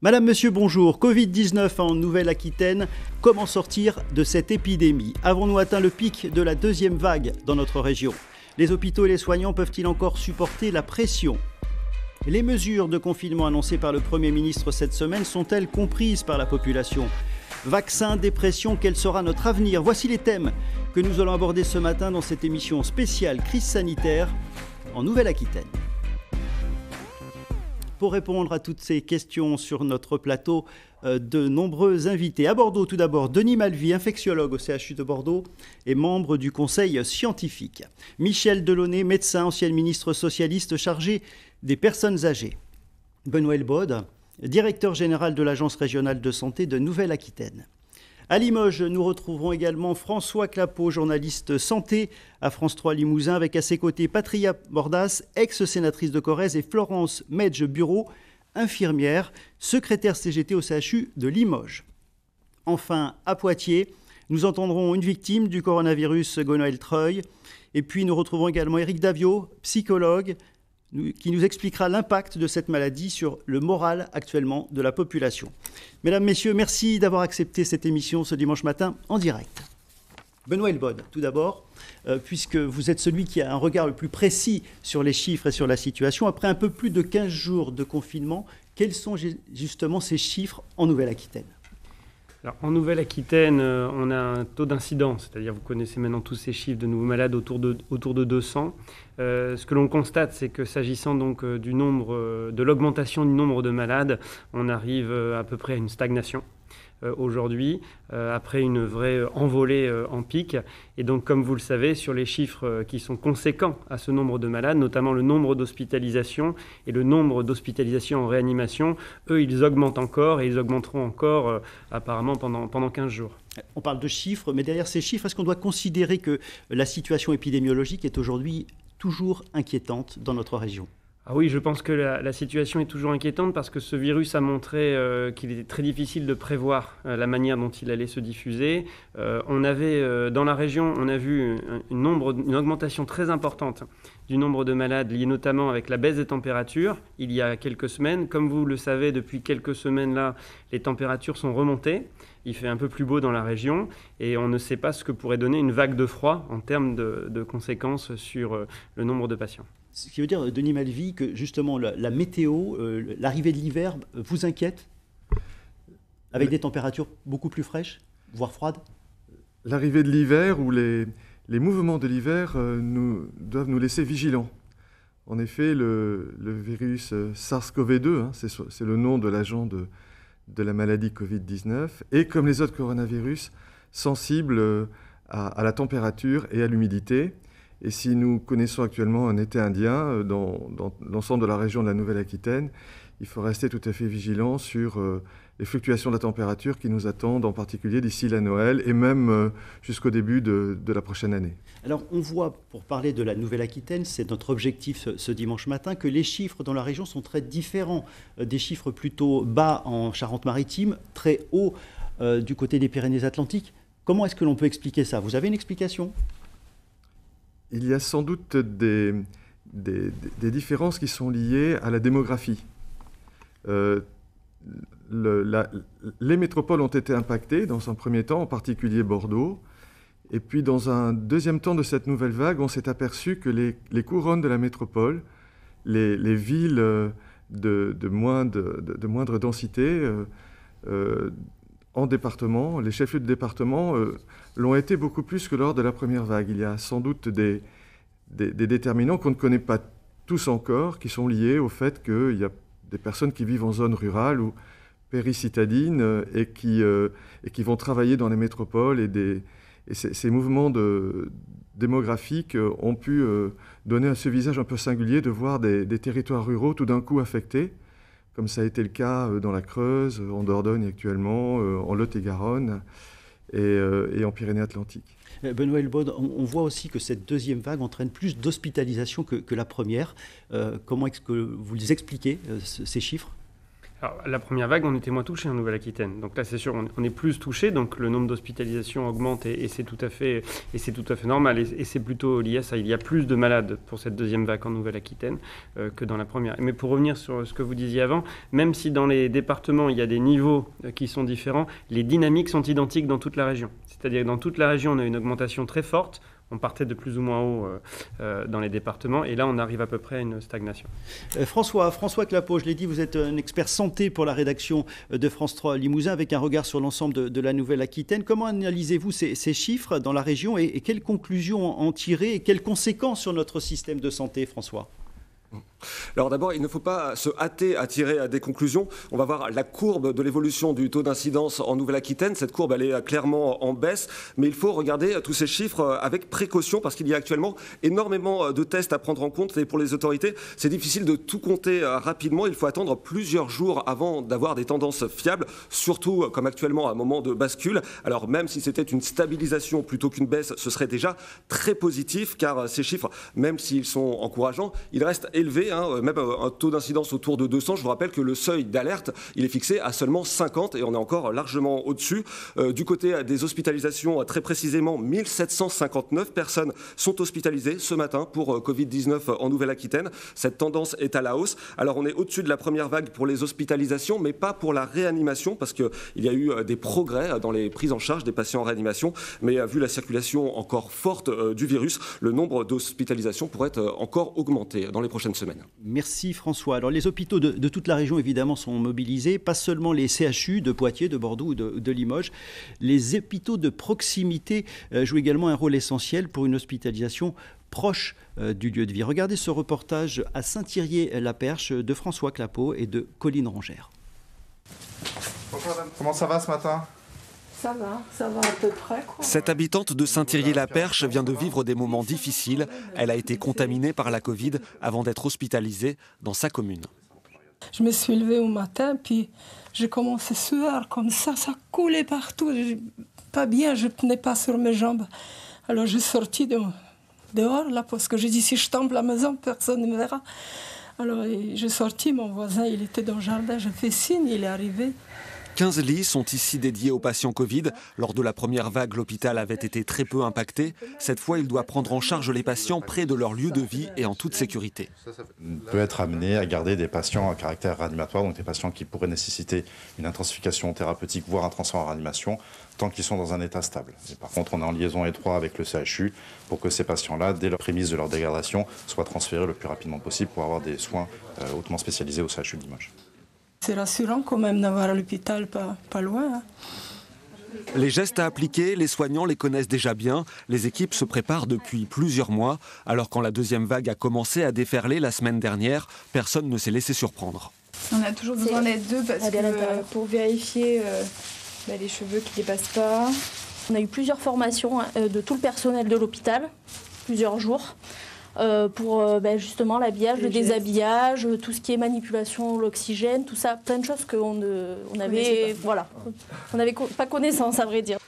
Madame, Monsieur, bonjour. Covid-19 en Nouvelle-Aquitaine, comment sortir de cette épidémie Avons-nous atteint le pic de la deuxième vague dans notre région Les hôpitaux et les soignants peuvent-ils encore supporter la pression Les mesures de confinement annoncées par le Premier ministre cette semaine sont-elles comprises par la population Vaccin, dépression, quel sera notre avenir Voici les thèmes que nous allons aborder ce matin dans cette émission spéciale Crise sanitaire en Nouvelle-Aquitaine pour répondre à toutes ces questions sur notre plateau euh, de nombreux invités. À Bordeaux, tout d'abord, Denis Malvy, infectiologue au CHU de Bordeaux et membre du conseil scientifique. Michel Delaunay, médecin, ancien ministre socialiste chargé des personnes âgées. Benoît Elbode, directeur général de l'Agence régionale de santé de Nouvelle-Aquitaine. À Limoges, nous retrouverons également François Clapeau, journaliste santé à France 3 Limousin, avec à ses côtés Patria Bordas, ex-sénatrice de Corrèze, et Florence Medge Bureau, infirmière, secrétaire CGT au CHU de Limoges. Enfin, à Poitiers, nous entendrons une victime du coronavirus, Gonoël Treuil. Et puis nous retrouverons également Éric Davio, psychologue, qui nous expliquera l'impact de cette maladie sur le moral actuellement de la population. Mesdames, Messieurs, merci d'avoir accepté cette émission ce dimanche matin en direct. Benoît Elbonne, tout d'abord, euh, puisque vous êtes celui qui a un regard le plus précis sur les chiffres et sur la situation. Après un peu plus de 15 jours de confinement, quels sont justement ces chiffres en Nouvelle-Aquitaine en Nouvelle-Aquitaine, euh, on a un taux d'incidence, c'est-à-dire vous connaissez maintenant tous ces chiffres de nouveaux malades autour de, autour de 200. Euh, ce que l'on constate, c'est que s'agissant donc euh, du nombre, de l'augmentation du nombre de malades, on arrive à peu près à une stagnation. Euh, aujourd'hui, euh, après une vraie euh, envolée en pic. Et donc, comme vous le savez, sur les chiffres qui sont conséquents à ce nombre de malades, notamment le nombre d'hospitalisations et le nombre d'hospitalisations en réanimation, eux, ils augmentent encore et ils augmenteront encore apparemment pendant, pendant 15 jours. On parle de chiffres, mais derrière ces chiffres, est-ce qu'on doit considérer que la situation épidémiologique est aujourd'hui toujours inquiétante dans notre région ah oui, je pense que la, situation est toujours inquiétante parce que ce virus a montré euh, qu'il était très difficile de prévoir euh, la manière dont il allait se diffuser. Euh, on avait, dans la région, on a vu une, augmentation très importante du nombre de malades liés notamment avec la baisse des températures il y a quelques semaines. Comme vous le savez, depuis quelques semaines là, les températures sont remontées. Il fait un peu plus beau dans la région et on ne sait pas ce que pourrait donner une vague de froid en termes de conséquences sur le nombre de patients. Ce qui veut dire, euh, Denis Malvi, que justement la, météo, euh, l'arrivée de l'hiver euh, vous inquiète Avec des températures beaucoup plus fraîches, voire froides L'arrivée de l'hiver ou les, mouvements de l'hiver nous, doivent nous laisser vigilants. En effet, le, le virus SARS-CoV-2, hein, c'est le nom de l'agent de, la maladie Covid-19, est, comme les autres coronavirus, sensible à la température et à l'humidité. Et si nous connaissons actuellement un été indien euh, dans, l'ensemble de la région de la Nouvelle-Aquitaine, il faut rester tout à fait vigilant sur euh, les fluctuations de la température qui nous attendent, en particulier d'ici la Noël et même euh, jusqu'au début de, la prochaine année. Alors on voit, pour parler de la Nouvelle-Aquitaine, c'est notre objectif ce, dimanche matin, que les chiffres dans la région sont très différents. des chiffres plutôt bas en Charente-Maritime, très hauts du côté des Pyrénées-Atlantiques. Comment est-ce que l'on peut expliquer ça Vous avez une explication il y a sans doute des, des, différences qui sont liées à la démographie. Euh, les métropoles ont été impactées dans un premier temps, en particulier Bordeaux. Et puis dans un deuxième temps de cette nouvelle vague, on s'est aperçu que les, couronnes de la métropole, les, villes de, de, moindre, de, moindre densité, euh, euh, en département, les chefs-lieux de département euh, l'ont été beaucoup plus que lors de la première vague. Il y a sans doute des, déterminants qu'on ne connaît pas tous encore, qui sont liés au fait qu'il y a des personnes qui vivent en zone rurale ou péricitadine euh, et qui, euh, et qui vont travailler dans les métropoles et, ces, mouvements de, démographiques ont pu donner à ce visage un peu singulier de voir des territoires ruraux tout d'un coup affectés comme ça a été le cas euh, dans la Creuse, en Dordogne actuellement, euh, en Lot-et-Garonne et, euh, en Pyrénées-Atlantiques. Benoît Elbaud, on, voit aussi que cette deuxième vague entraîne plus d'hospitalisation que, la première. comment est-ce que vous les expliquez, ces chiffres la première vague, on était moins touché en Nouvelle-Aquitaine. Donc là, c'est sûr, on, est plus touché. Donc le nombre d'hospitalisations augmente et, c'est tout à fait normal. Et, c'est plutôt lié à ça. Il y a plus de malades pour cette deuxième vague en Nouvelle-Aquitaine euh, que dans la première. Mais pour revenir sur ce que vous disiez avant, même si dans les départements il y a des niveaux euh, qui sont différents, les dynamiques sont identiques dans toute la région. C'est-à-dire que dans toute la région, on a une augmentation très forte on partait de plus ou moins haut euh, euh, dans les départements, et là on arrive à peu près à une stagnation. Euh, François, François Clapeau, je l'ai dit, vous êtes un expert santé pour la rédaction de France 3 Limousin, avec un regard sur l'ensemble de, la Nouvelle-Aquitaine. Comment analysez-vous ces, chiffres dans la région et quelles conclusions en tirer et quelles conséquences sur notre système de santé, François alors d'abord, il ne faut pas se hâter à tirer des conclusions. On va voir la courbe de l'évolution du taux d'incidence en Nouvelle-Aquitaine. Cette courbe, elle est euh, clairement en baisse, mais il faut regarder euh, tous ces chiffres euh, avec précaution parce qu'il y a actuellement énormément de tests à prendre en compte et pour les autorités, c'est difficile de tout compter rapidement. Il faut attendre plusieurs jours avant d'avoir des tendances fiables, surtout comme actuellement à un moment de bascule. Alors même si c'était une stabilisation plutôt qu'une baisse, ce serait déjà très positif car ces chiffres, même s'ils sont encourageants, ils restent élevés Hein, euh, même euh, un taux d'incidence autour de 200. Je vous rappelle que le seuil d'alerte, il est fixé à seulement 50 et on est encore largement au-dessus. Euh, du côté des hospitalisations, très précisément, 1759 personnes sont hospitalisées ce matin pour Covid-19 en Nouvelle-Aquitaine. Cette tendance est à la hausse. Alors on est au-dessus de la première vague pour les hospitalisations, mais pas pour la réanimation parce qu'il y a eu des progrès dans les prises en charge des patients en réanimation. Mais vu la circulation encore forte du virus, le nombre d'hospitalisations pourrait être encore augmenté dans les prochaines semaines. Merci François. Alors les hôpitaux de, toute la région évidemment sont mobilisés, pas seulement les CHU de Poitiers, de Bordeaux ou de, Limoges. Les hôpitaux de proximité euh, jouent également un rôle essentiel pour une hospitalisation proche euh, du lieu de vie. Regardez ce reportage à saint thierry la perche de François Clapeau et de Colline Rangère. Bonjour comment ça va ce matin ça va, ça va à peu près. Cette habitante de Saint-Thierry-la-Perche vient de vivre des moments difficiles. Elle a été contaminée par la Covid avant d'être hospitalisée dans sa commune. Je me suis levée au matin, puis j'ai commencé à sueur comme ça, ça coulait partout. Pas bien, je ne tenais pas sur mes jambes. Alors j'ai sorti dehors, là, parce que j'ai dit si je tombe à la maison, personne ne me verra. Alors j'ai sorti, mon voisin, il était dans le jardin, j'ai fait signe, il est arrivé. 15 lits sont ici dédiés aux patients Covid. Lors de la première vague, l'hôpital avait été très peu impacté. Cette fois, il doit prendre en charge les patients près de leur lieu de vie et en toute sécurité. On peut être amené à garder des patients à caractère réanimatoire, donc des patients qui pourraient nécessiter une intensification thérapeutique, voire un transfert en réanimation, tant qu'ils sont dans un état stable. par contre, on est en liaison étroite avec le CHU pour que ces patients-là, dès la prémisse de leur dégradation, soient transférés le plus rapidement possible pour avoir des soins euh, hautement spécialisés au CHU de Limoges. C'est rassurant quand même d'avoir l'hôpital pas, loin. Hein. Les gestes à appliquer, les soignants les connaissent déjà bien. Les équipes se préparent depuis plusieurs mois. Alors quand la deuxième vague a commencé à déferler la semaine dernière, personne ne s'est laissé surprendre. On a toujours besoin d'aide deux parce pour vérifier euh, bah, les cheveux qui ne dépassent pas. On a eu plusieurs formations hein, euh, de tout le personnel de l'hôpital, plusieurs jours. Euh, pour euh, ben, justement l'habillage, le déshabillage, tout ce qui est manipulation, l'oxygène, tout ça, plein de choses qu'on on avait, voilà, on n'avait pas connaissance à vrai dire.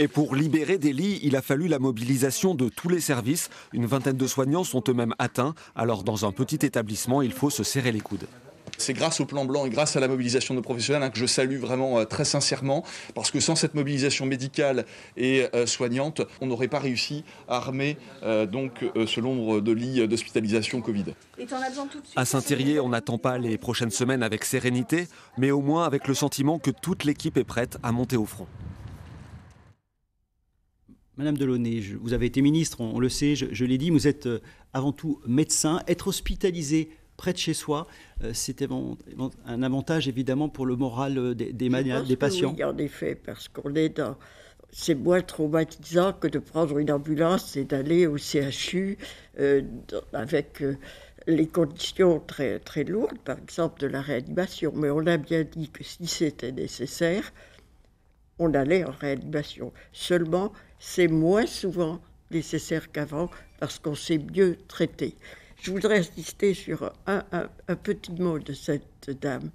Et pour libérer des lits, il a fallu la mobilisation de tous les services. Une vingtaine de soignants sont eux-mêmes atteints. Alors dans un petit établissement, il faut se serrer les coudes. C'est grâce au plan blanc et grâce à la mobilisation de nos professionnels hein, que je salue vraiment euh, très sincèrement, parce que sans cette mobilisation médicale et euh, soignante, on n'aurait pas réussi à armer euh, donc ce nombre de lits d'hospitalisation Covid. Et à saint thierry on n'attend pas les prochaines semaines avec sérénité, mais au moins avec le sentiment que toute l'équipe est prête à monter au front. Madame Delaunay, vous avez été ministre, on, le sait, je, je l'ai dit, vous êtes avant tout médecin. Être hospitalisé près de chez soi, euh, c'était un avantage évidemment pour le moral euh, des, des patients. Oui, en effet, parce qu'on est dans. C'est moins traumatisant que de prendre une ambulance et d'aller au CHU euh, avec les conditions très, très lourdes, par exemple de la réanimation. Mais on a bien dit que si c'était nécessaire, on allait en réanimation. Seulement, c'est moins souvent nécessaire qu'avant parce qu'on s'est mieux traité je voudrais insister sur un, petit mot de cette dame.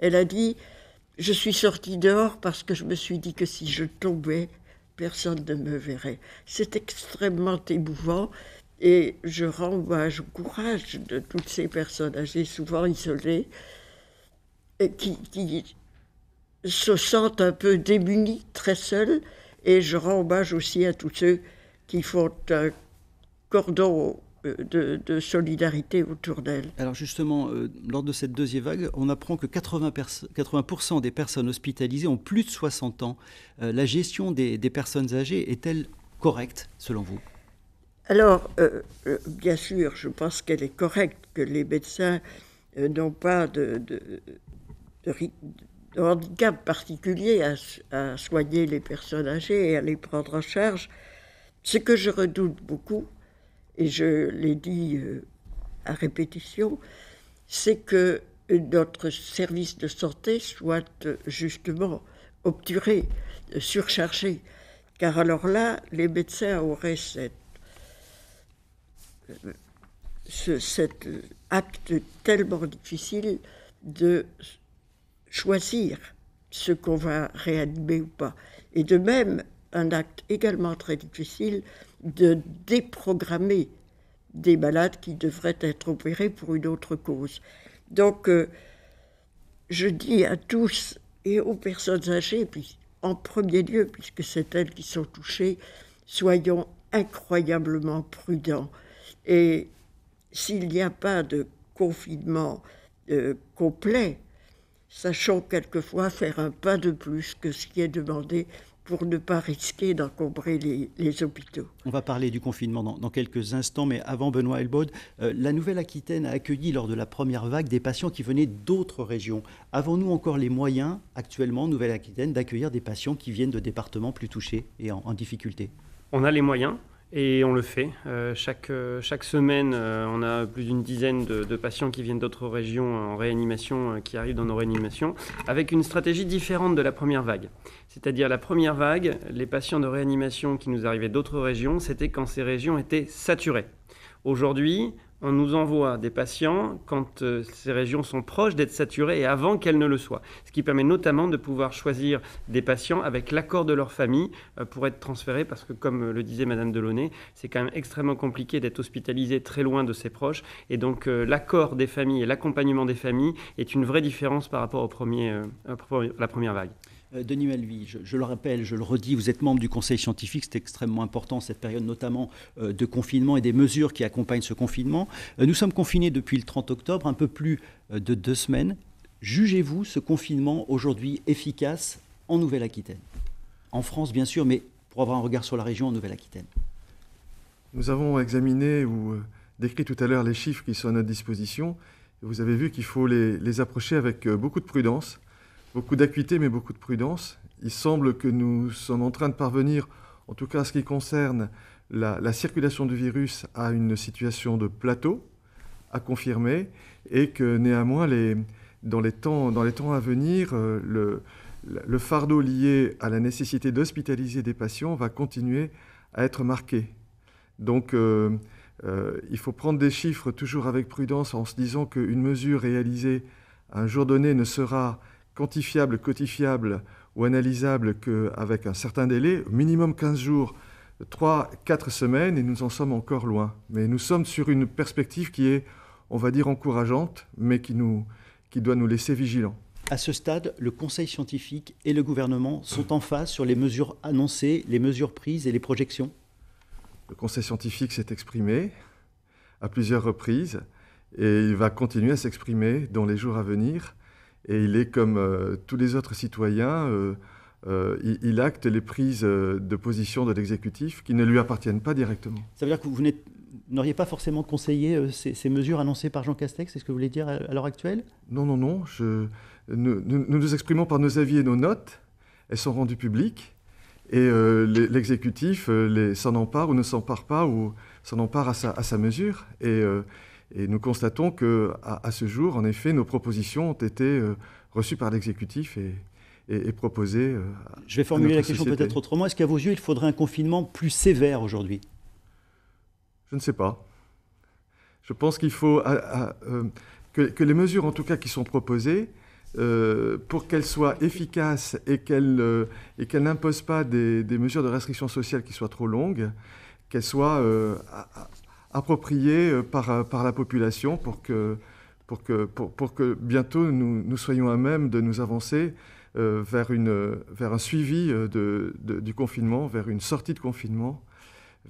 Elle a dit Je suis sortie dehors parce que je me suis dit que si je tombais, personne ne me verrait. C'est extrêmement émouvant et je rends hommage au courage de toutes ces personnes âgées, souvent isolées, et qui, qui se sentent un peu démunies, très seules. Et je rends hommage aussi à tous ceux qui font un cordon euh, de, solidarité autour d'elle. Alors justement, euh, lors de cette deuxième vague, on apprend que 80%, des personnes hospitalisées ont plus de 60 ans. Euh, la gestion des, personnes âgées est-elle correcte selon vous Alors, bien sûr, je pense qu'elle est correcte, que les médecins n'ont pas de, handicap particulier à, à soigner les personnes âgées et à les prendre en charge. Ce que je redoute beaucoup, et je l'ai dit euh, à répétition, c'est que notre service de santé soit euh, justement obturé, surchargé. Car alors là, les médecins auraient euh, cet acte tellement difficile de choisir ce qu'on va réanimer ou pas. Et de même, un acte également très difficile, de déprogrammer des malades qui devraient être opérés pour une autre cause. Donc, euh, je dis à tous et aux personnes âgées, en premier lieu, puisque c'est elles qui sont touchées, soyons incroyablement prudents. Et s'il n'y a pas de confinement euh, complet, sachons quelquefois faire un pas de plus que ce qui est demandé pour ne pas risquer d'encombrer les, hôpitaux. On va parler du confinement dans, quelques instants, mais avant Benoît Elbaud, euh, la Nouvelle-Aquitaine a accueilli lors de la première vague des patients qui venaient d'autres régions. Avons-nous encore les moyens actuellement, Nouvelle-Aquitaine, d'accueillir des patients qui viennent de départements plus touchés et en difficulté On a les moyens. Et on le fait. Euh, chaque, euh, chaque semaine, euh, on a plus d'une dizaine de, patients qui viennent d'autres régions en réanimation, qui arrivent dans nos réanimations, avec une stratégie différente de la première vague. C'est-à-dire la première vague, les patients de réanimation qui nous arrivaient d'autres régions, c'était quand ces régions étaient saturées. Aujourd'hui, on nous envoie des patients quand euh, ces régions sont proches d'être saturées et avant qu'elles ne le soient. Ce qui permet notamment de pouvoir choisir des patients avec l'accord de leur famille euh, pour être transférés, parce que comme le disait Madame Delaunay, c'est quand même extrêmement compliqué d'être hospitalisé très loin de ses proches. Et donc euh, l'accord des familles et l'accompagnement des familles est une vraie différence par rapport au la première vague. Euh, Denis Melvi, je, le rappelle, je le redis, vous êtes membre du Conseil scientifique, c'est extrêmement important cette période notamment euh, de confinement et des mesures qui accompagnent ce confinement. Euh, nous sommes confinés depuis le 30 octobre, un peu plus de deux semaines. Jugez-vous ce confinement aujourd'hui efficace en Nouvelle-Aquitaine En France, bien sûr, mais pour avoir un regard sur la région en Nouvelle-Aquitaine. Nous avons examiné ou décrit tout à l'heure les chiffres qui sont à notre disposition. Vous avez vu qu'il faut les approcher avec beaucoup de prudence beaucoup d'acuité mais beaucoup de prudence. Il semble que nous sommes en train de parvenir, en tout cas à ce qui concerne la, circulation du virus, à une situation de plateau à confirmer et que néanmoins dans, les temps, à venir, euh, le, fardeau lié à la nécessité d'hospitaliser des patients va continuer à être marqué. Donc euh, euh, il faut prendre des chiffres toujours avec prudence en se disant qu'une mesure réalisée un jour donné ne sera quantifiable, codifiable ou analysable qu'avec un certain délai, minimum 15 jours, 3, 4 semaines, et nous en sommes encore loin. Mais nous sommes sur une perspective qui est, on va dire, encourageante, mais qui, nous, qui doit nous laisser vigilants. À ce stade, le Conseil scientifique et le gouvernement sont en phase sur les mesures annoncées, les mesures prises et les projections Le Conseil scientifique s'est exprimé à plusieurs reprises et il va continuer à s'exprimer dans les jours à venir et il est comme euh, tous les autres citoyens, euh, euh, il, acte les prises de position de l'exécutif qui ne lui appartiennent pas directement. Ça veut dire que vous n'auriez pas forcément conseillé ces, mesures annoncées par Jean Castex, c'est ce que vous voulez dire à, l'heure actuelle Non, non, non. Je, nous, nous, exprimons par nos avis et nos notes. Elles sont rendues publiques. Et l'exécutif s'en empare ou ne s'empare pas ou s'en empare à sa, à sa mesure. Et et nous constatons que, à, ce jour, en effet, nos propositions ont été euh, reçues par l'exécutif et, et, à proposées. Euh, Je vais formuler la question peut-être autrement. Est-ce qu'à vos yeux, il faudrait un confinement plus sévère aujourd'hui Je ne sais pas. Je pense qu'il faut euh, que, les mesures, en tout cas, qui sont proposées, pour qu'elles soient efficaces et qu'elles n'imposent pas des, mesures de restriction sociale qui soient trop longues, qu'elles soient approprié euh, par, euh, par la population pour que, pour que, pour, que bientôt nous, nous, soyons à même de nous avancer euh, vers, une, vers un suivi de, du confinement, vers une sortie de confinement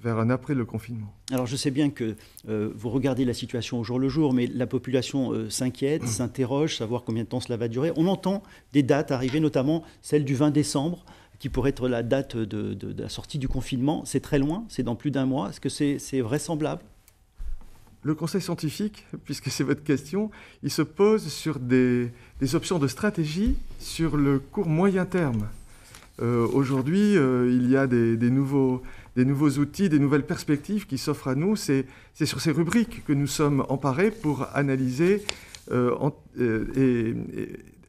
vers un après le confinement. Alors je sais bien que vous regardez la situation au jour le jour, mais la population s'inquiète, s'interroge, savoir combien de temps cela va durer. On entend des dates arriver, notamment celle du 20 décembre, qui pourrait être la date de, de, la sortie du confinement. C'est très loin, c'est dans plus d'un mois. Est-ce que c'est vraisemblable le conseil scientifique, puisque c'est votre question, il se pose sur des, options de stratégie sur le court moyen terme. Euh, aujourd'hui, euh, il y a des, nouveaux, outils, des nouvelles perspectives qui s'offrent à nous. C'est sur ces rubriques que nous sommes emparés pour analyser, euh,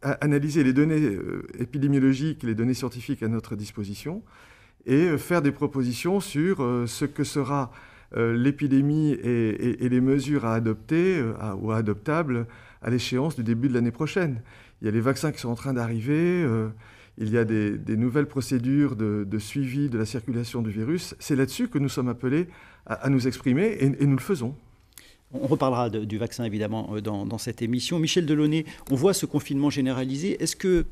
analyser les données épidémiologiques, les données scientifiques à notre disposition, et faire des propositions sur ce que sera euh, l'épidémie et, les mesures à adopter euh, ou à adoptables à l'échéance du début de l'année prochaine. Il y a les vaccins qui sont en train d'arriver, euh, il y a des, nouvelles procédures de, suivi de la circulation du virus. C'est là-dessus que nous sommes appelés à, nous exprimer et, nous le faisons. On reparlera du vaccin évidemment dans, dans, cette émission. Michel Delaunay, on voit ce confinement généralisé. Est-ce que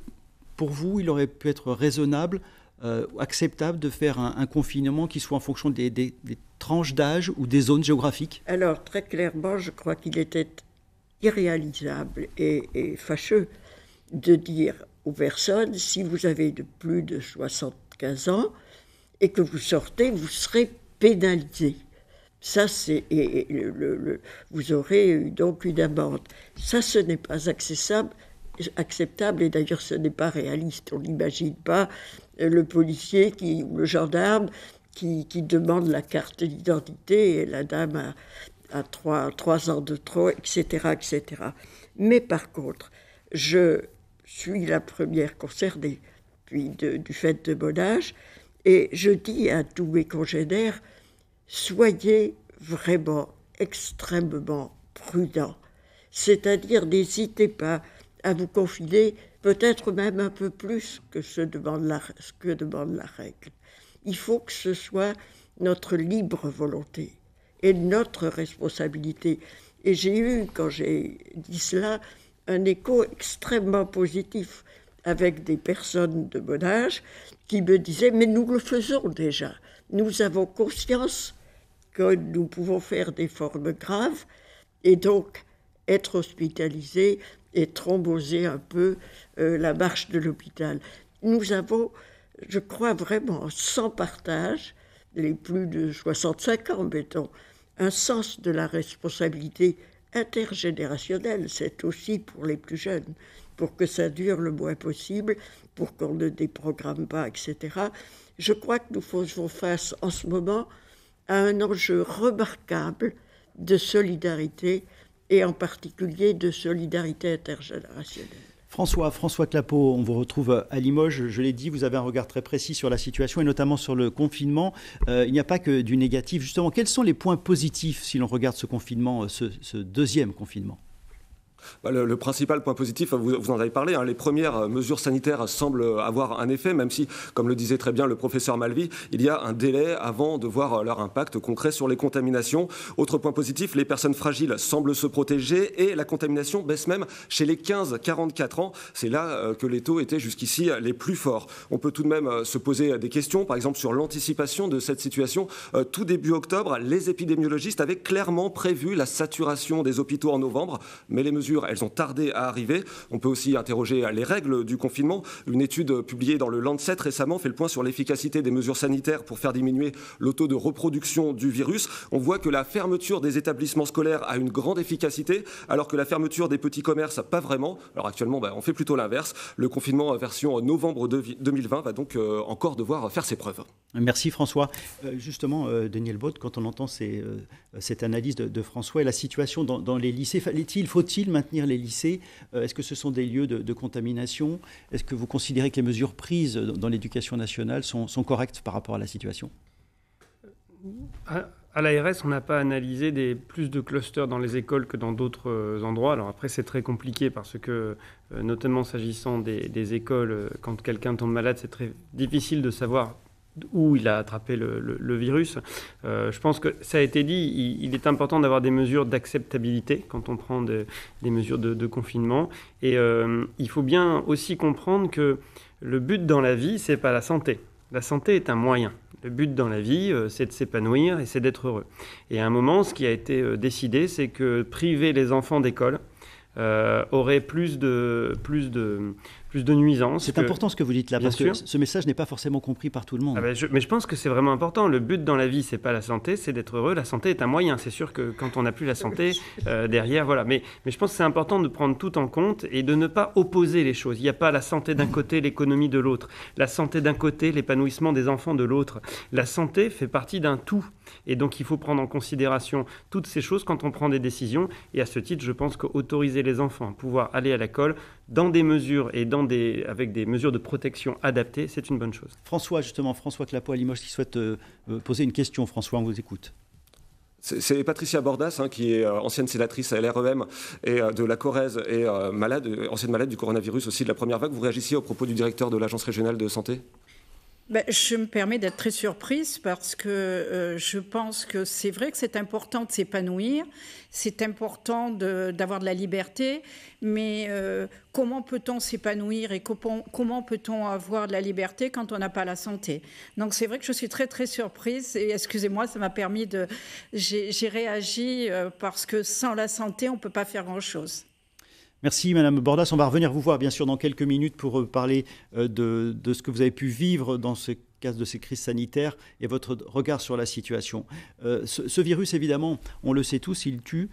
pour vous, il aurait pu être raisonnable euh, acceptable de faire un, confinement qui soit en fonction des, tranches d'âge ou des zones géographiques Alors, très clairement, je crois qu'il était irréalisable et, fâcheux de dire aux personnes, si vous avez de plus de 75 ans et que vous sortez, vous serez pénalisé. Ça, c'est. Et, vous aurez eu donc une amende. Ça, ce n'est pas accessible, acceptable, et d'ailleurs, ce n'est pas réaliste. On n'imagine pas le policier qui, ou le gendarme qui, demande la carte d'identité et la dame a, à trois, ans de trop, etc., etc. Mais par contre, je suis la première concernée, puis du fait de mon âge, et je dis à tous mes congénères, soyez vraiment extrêmement prudents, c'est-à-dire n'hésitez pas à vous confiner peut-être même un peu plus que ce, demande la, ce que demande la règle. Il faut que ce soit notre libre volonté et notre responsabilité. Et j'ai eu, quand j'ai dit cela, un écho extrêmement positif avec des personnes de mon âge qui me disaient Mais nous le faisons déjà. Nous avons conscience que nous pouvons faire des formes graves et donc être hospitalisés, et tromboser un peu euh, la marche de l'hôpital. Nous avons, je crois vraiment, sans partage, les plus de 65 ans, mettons, un sens de la responsabilité intergénérationnelle, c'est aussi pour les plus jeunes, pour que ça dure le moins possible, pour qu'on ne déprogramme pas, etc. Je crois que nous faisons face en ce moment à un enjeu remarquable de solidarité et en particulier de solidarité intergénérationnelle. François, François Clapeau, on vous retrouve à Limoges. Je l'ai dit, vous avez un regard très précis sur la situation et notamment sur le confinement. Euh, il n'y a pas que du négatif. Justement, quels sont les points positifs si l'on regarde ce confinement, euh, ce deuxième confinement bah, le, principal point positif, vous, en avez parlé, hein, les premières euh, mesures sanitaires semblent avoir un effet, même si, comme le disait très bien le professeur Malvi, il y a un délai avant de voir euh, leur impact concret sur les contaminations. Autre point positif, les personnes fragiles semblent se protéger et la contamination baisse même chez les 15-44 ans. C'est là euh, que les taux étaient jusqu'ici les plus forts. On peut tout de même se poser des questions, par exemple sur l'anticipation de cette situation. Tout début octobre, les épidémiologistes avaient clairement prévu la saturation des hôpitaux en novembre, mais les mesures elles ont tardé à arriver. On peut aussi interroger les règles du confinement. Une étude publiée dans le Lancet récemment fait le point sur l'efficacité des mesures sanitaires pour faire diminuer le taux de reproduction du virus. On voit que la fermeture des établissements scolaires a une grande efficacité, alors que la fermeture des petits commerces, pas vraiment. Alors actuellement, bah, on fait plutôt l'inverse. Le confinement version novembre 2020 va donc euh, encore devoir faire ses preuves. Merci François. Euh, justement, euh, Daniel Baud, quand on entend cette analyse de, François et la situation dans, dans les lycées, fallait-il, faut-il maintenant maintenir les lycées euh, Est-ce que ce sont des lieux de, contamination Est-ce que vous considérez que les mesures prises dans, l'éducation nationale sont, correctes par rapport à la situation euh, à, à l'ARS, on n'a pas analysé des, plus de clusters dans les écoles que dans d'autres euh, endroits. Alors après, c'est très compliqué parce que, notamment s'agissant des, des écoles, quand quelqu'un tombe malade, c'est très difficile de savoir où il a attrapé le, virus. Euh, je pense que ça a été dit, il, est important d'avoir des mesures d'acceptabilité quand on prend des mesures de, confinement. Et euh, il faut bien aussi comprendre que le but dans la vie, c'est pas la santé. La santé est un moyen. Le but dans la vie, euh, c'est de s'épanouir et c'est d'être heureux. Et à un moment, ce qui a été décidé, c'est que priver les enfants d'école aurait plus de, plus de, plus de nuisances. C'est important ce que vous dites là, Bien parce sûr. que ce message n'est pas forcément compris par tout le monde. Ah ben, mais je pense que c'est vraiment important. Le but dans la vie, c'est pas la santé, c'est d'être heureux. La santé est un moyen. C'est sûr que quand on n'a plus la santé euh, derrière, voilà. Mais, mais je pense que c'est important de prendre tout en compte et de ne pas opposer les choses. Il n'y a pas la santé d'un côté, l'économie de l'autre. La santé d'un côté, l'épanouissement des enfants de l'autre. La santé fait partie d'un tout. Et donc, il faut prendre en considération toutes ces choses quand on prend des décisions. Et à ce titre, je pense qu'autoriser les enfants à pouvoir aller à l'école, dans des mesures et avec des mesures de protection adaptées, c'est une bonne chose. François, justement, François Clapeau à Limoges qui souhaite euh, euh, poser une question. François, on vous écoute. C'est Patricia Bordas, hein, qui est euh, ancienne sénatrice à LREM et de la Corrèze et malade, ancienne malade du coronavirus aussi de la première vague. Vous réagissiez au propos du directeur de l'Agence régionale de santé ben, je me permets d'être très surprise parce que euh, je pense que c'est vrai que c'est important de s'épanouir, c'est important d'avoir de, la liberté, mais euh, comment peut-on s'épanouir et comment, peut-on avoir de la liberté quand on n'a pas la santé Donc c'est vrai que je suis très très surprise et excusez-moi, ça m'a permis de... J'ai réagi euh, parce que sans la santé, on ne peut pas faire grand-chose. Merci Madame Bordas. On va revenir vous voir bien sûr dans quelques minutes pour euh, parler euh, de, ce que vous avez pu vivre dans ce cas de ces crises sanitaires et votre regard sur la situation. Euh, ce, virus, évidemment, on le sait tous, il tue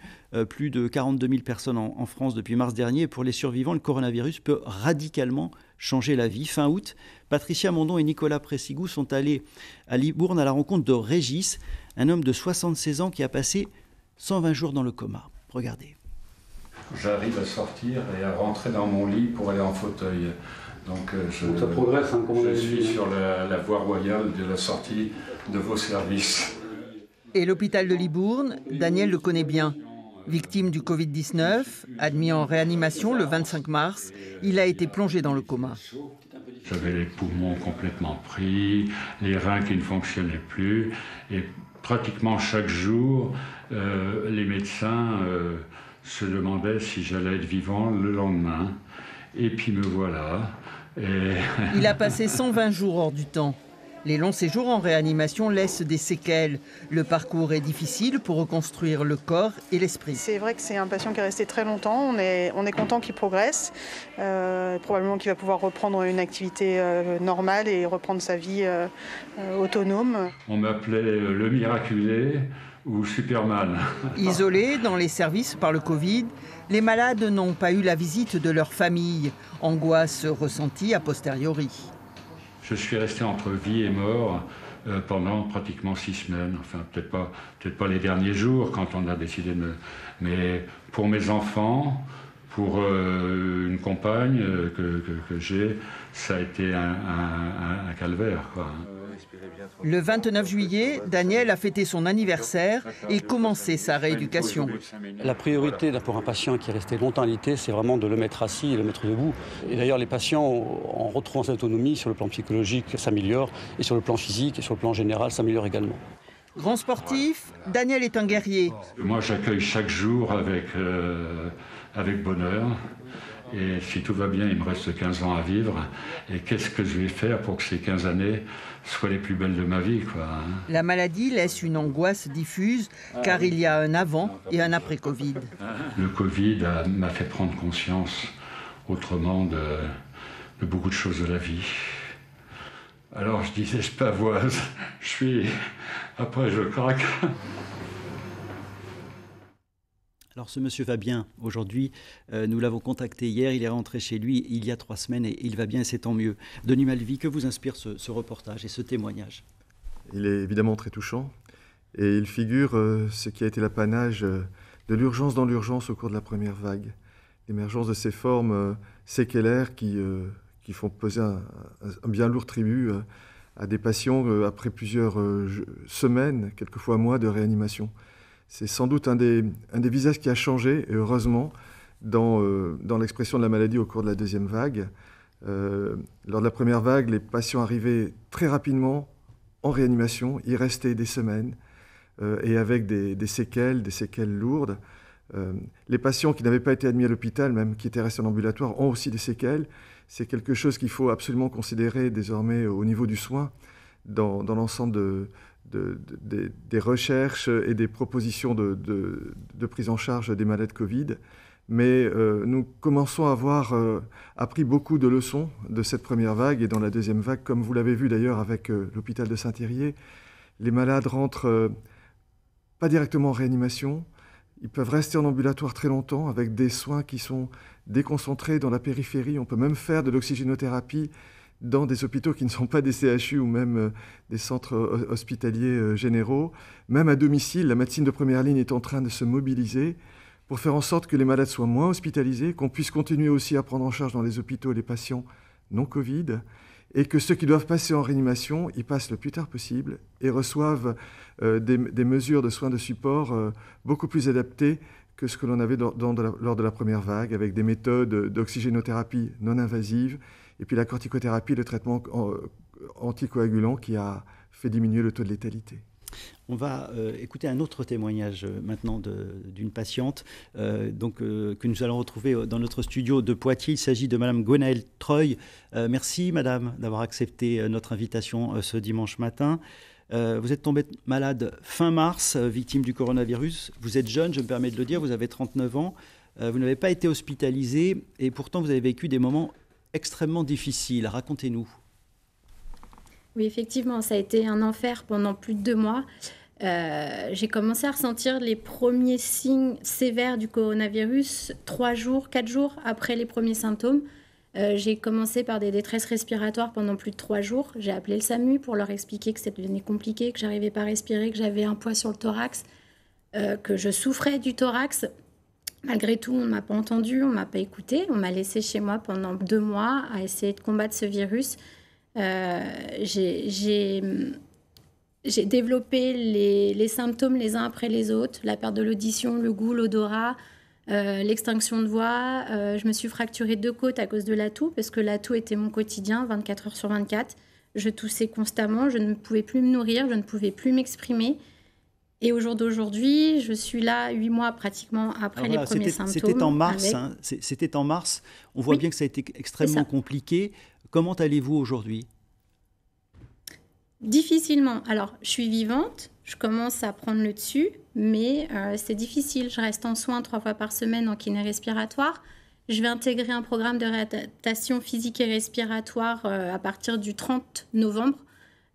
plus de 42 000 personnes en, en, France depuis mars dernier. pour les survivants, le coronavirus peut radicalement changer la vie. Fin août, Patricia Mondon et Nicolas Pressigou sont allés à Libourne à la rencontre de Régis, un homme de 76 ans qui a passé 120 jours dans le coma. Regardez j'arrive à sortir et à rentrer dans mon lit pour aller en fauteuil. Donc, euh, je, progresse, hein, je suis hein. sur la, voie royale de la sortie de vos services. Et l'hôpital de Libourne, Daniel le connaît bien. Victime du Covid-19, admis en réanimation le 25 mars, il a été plongé dans le coma. J'avais les poumons complètement pris, les reins qui ne fonctionnaient plus, et pratiquement chaque jour, euh, les médecins... Euh, se demandait si j'allais être vivant le lendemain. Et puis me voilà. Il a passé 120 jours hors du temps. Les longs séjours en réanimation laissent des séquelles. Le parcours est difficile pour reconstruire le corps et l'esprit. C'est vrai que c'est un patient qui est resté très longtemps. On est, on est content qu'il progresse. Euh, probablement qu'il va pouvoir reprendre une activité euh, normale et reprendre sa vie euh, autonome. On m'appelait le miraculé ou Superman. Isolés dans les services par le Covid, les malades n'ont pas eu la visite de leur famille, angoisse ressentie a posteriori. Je suis resté entre vie et mort euh, pendant pratiquement six semaines. Enfin, peut-être pas, peut pas les derniers jours quand on a décidé de... Mais pour mes enfants, pour euh, une compagne euh, que, j'ai, ça a été un, calvaire. Le 29 juillet, Daniel a fêté son anniversaire et commencé sa rééducation. La priorité pour un patient qui est resté longtemps alité, c'est vraiment de le mettre assis et le mettre debout. Et d'ailleurs, les patients, en retrouvant cette autonomie, sur le plan psychologique, s'améliorent, et sur le plan physique et sur le plan général, s'améliorent également. Grand sportif, Daniel est un guerrier. Moi, j'accueille chaque jour avec, euh, avec bonheur. Et si tout va bien, il me reste 15 ans à vivre. Et qu'est-ce que je vais faire pour que ces 15 années soient les plus belles de ma vie. Hein. La maladie laisse une angoisse diffuse ah car il y a un avant et un après Covid. Le Covid euh, m'a fait prendre conscience autrement de, de, beaucoup de choses de la vie. Alors je disais, je pavoise, je suis. Après, je craque. Alors ce monsieur va bien aujourd'hui. Euh, nous l'avons contacté hier. Il est rentré chez lui il y a trois semaines et il va bien et c'est tant mieux. Denis Malvi, que vous inspire ce, reportage et ce témoignage Il est évidemment très touchant et il figure euh, ce qui a été l'apanage euh, de l'urgence dans l'urgence au cours de la première vague. L'émergence de ces formes séquelaires qui, qui font peser un, un bien lourd tribut à des patients après plusieurs semaines, quelquefois mois de réanimation c'est sans doute un des, visages qui a changé, et heureusement, euh, dans, l'expression de la maladie au cours de la deuxième vague. Euh, lors de la première vague, les patients arrivaient très rapidement en réanimation, y restaient des semaines, euh, et avec des, séquelles, des séquelles lourdes. les patients qui n'avaient pas été admis à l'hôpital, même qui étaient restés en ambulatoire, ont aussi des séquelles. C'est quelque chose qu'il faut absolument considérer désormais au niveau du soin dans l'ensemble de, des, recherches et des propositions de, prise en charge des malades Covid. Mais euh, nous commençons à avoir euh, appris beaucoup de leçons de cette première vague et dans la deuxième vague, comme vous l'avez vu d'ailleurs avec euh, l'hôpital de Saint-Thierry, les malades rentrent pas directement en réanimation. Ils peuvent rester en ambulatoire très longtemps avec des soins qui sont déconcentrés dans la périphérie. On peut même faire de l'oxygénothérapie dans des hôpitaux qui ne sont pas des CHU ou même euh, des centres euh, hospitaliers euh, généraux. Même à domicile, la médecine de première ligne est en train de se mobiliser pour faire en sorte que les malades soient moins hospitalisés, qu'on puisse continuer aussi à prendre en charge dans les hôpitaux les patients non Covid et que ceux qui doivent passer en réanimation y passent le plus tard possible et reçoivent des, mesures de soins de support beaucoup plus adaptées que ce que l'on avait lors de la première vague, avec des méthodes d'oxygénothérapie non invasive, et puis la corticothérapie, le traitement euh, anticoagulant qui a fait diminuer le taux de létalité. On va euh, écouter un autre témoignage euh, maintenant d'une patiente donc, que nous allons retrouver dans notre studio de Poitiers. Il s'agit de Madame Gwenaëlle Treuil. merci Madame d'avoir accepté notre invitation ce dimanche matin. vous êtes tombée malade fin mars, victime du coronavirus. Vous êtes jeune, je me permets de le dire, vous avez 39 ans. vous n'avez pas été hospitalisée et pourtant vous avez vécu des moments extrêmement difficile. Racontez-nous. Oui, effectivement, ça a été un enfer pendant plus de deux mois. Euh, j'ai commencé à ressentir les premiers signes sévères du coronavirus trois jours, quatre jours après les premiers symptômes. Euh, j'ai commencé par des détresses respiratoires pendant plus de trois jours. J'ai appelé le SAMU pour leur expliquer que ça devenait compliqué, que j'arrivais pas à respirer, que j'avais un poids sur le thorax, euh, que je souffrais du thorax. Malgré tout, on ne m'a pas entendu, on ne m'a pas écouté. On m'a laissé chez moi pendant deux mois à essayer de combattre ce virus. Euh, j'ai développé les, symptômes les uns après les autres la perte de l'audition, le goût, l'odorat, euh, l'extinction de voix. Euh, je me suis fracturée deux côtes à cause de l'atout, parce que l'atout était mon quotidien 24 heures sur 24. Je toussais constamment, je ne pouvais plus me nourrir, je ne pouvais plus m'exprimer. Et au jour d'aujourd'hui, je suis là huit mois pratiquement après les premiers symptômes. C'était en mars. Hein. c'était en mars. On voit bien que ça a été extrêmement compliqué. Comment allez-vous aujourd'hui Difficilement. Alors, je suis vivante. Je commence à prendre le dessus, mais euh, c'est difficile. Je reste en soins trois fois par semaine en kiné respiratoire. Je vais intégrer un programme de réadaptation physique et respiratoire euh, à partir du 30 novembre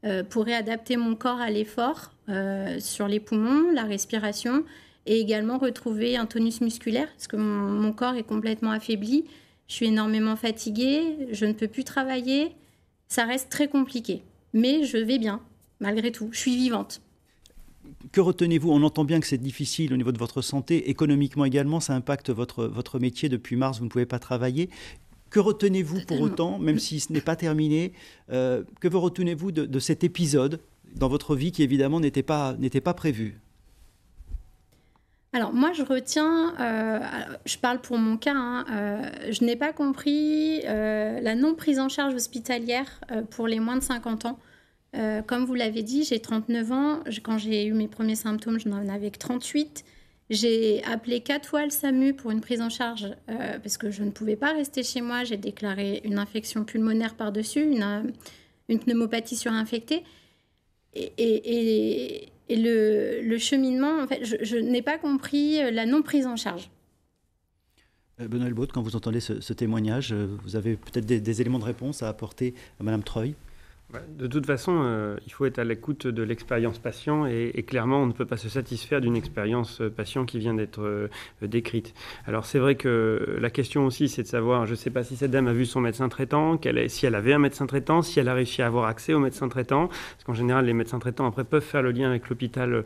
euh, pour réadapter mon corps à l'effort euh, sur les poumons, la respiration, et également retrouver un tonus musculaire, parce que mon, corps est complètement affaibli, je suis énormément fatiguée, je ne peux plus travailler, ça reste très compliqué. Mais je vais bien, malgré tout, je suis vivante. Que retenez-vous On entend bien que c'est difficile au niveau de votre santé, économiquement également, ça impacte votre, votre métier. Depuis mars, vous ne pouvez pas travailler. Que retenez-vous pour autant, même si ce n'est pas terminé, euh, que vous retenez-vous de, cet épisode dans votre vie qui évidemment n'était pas, pas prévu alors moi je retiens, euh, je parle pour mon cas, hein, euh, je n'ai pas compris la non prise en charge hospitalière pour les moins de 50 ans. comme vous l'avez dit, j'ai 39 ans, quand j'ai eu mes premiers symptômes, je n'en avais que 38. J'ai appelé quatre fois le SAMU pour une prise en charge euh, parce que je ne pouvais pas rester chez moi. J'ai déclaré une infection pulmonaire par-dessus, une, euh, pneumopathie surinfectée. Et, le, cheminement, en fait, je, n'ai pas compris euh, la non-prise en charge. Benoît Baud, quand vous entendez ce, témoignage, vous avez peut-être des, éléments de réponse à apporter à Madame Troy de toute façon, euh, il faut être à l'écoute de l'expérience patient et, clairement, on ne peut pas se satisfaire d'une expérience euh, patient qui vient d'être euh, décrite. Alors c'est vrai que la question aussi, c'est de savoir, je ne sais pas si cette dame a vu son médecin traitant, si elle avait un médecin traitant, si elle a réussi à avoir accès au médecin traitant, parce qu'en général, les médecins traitants après peuvent faire le lien avec l'hôpital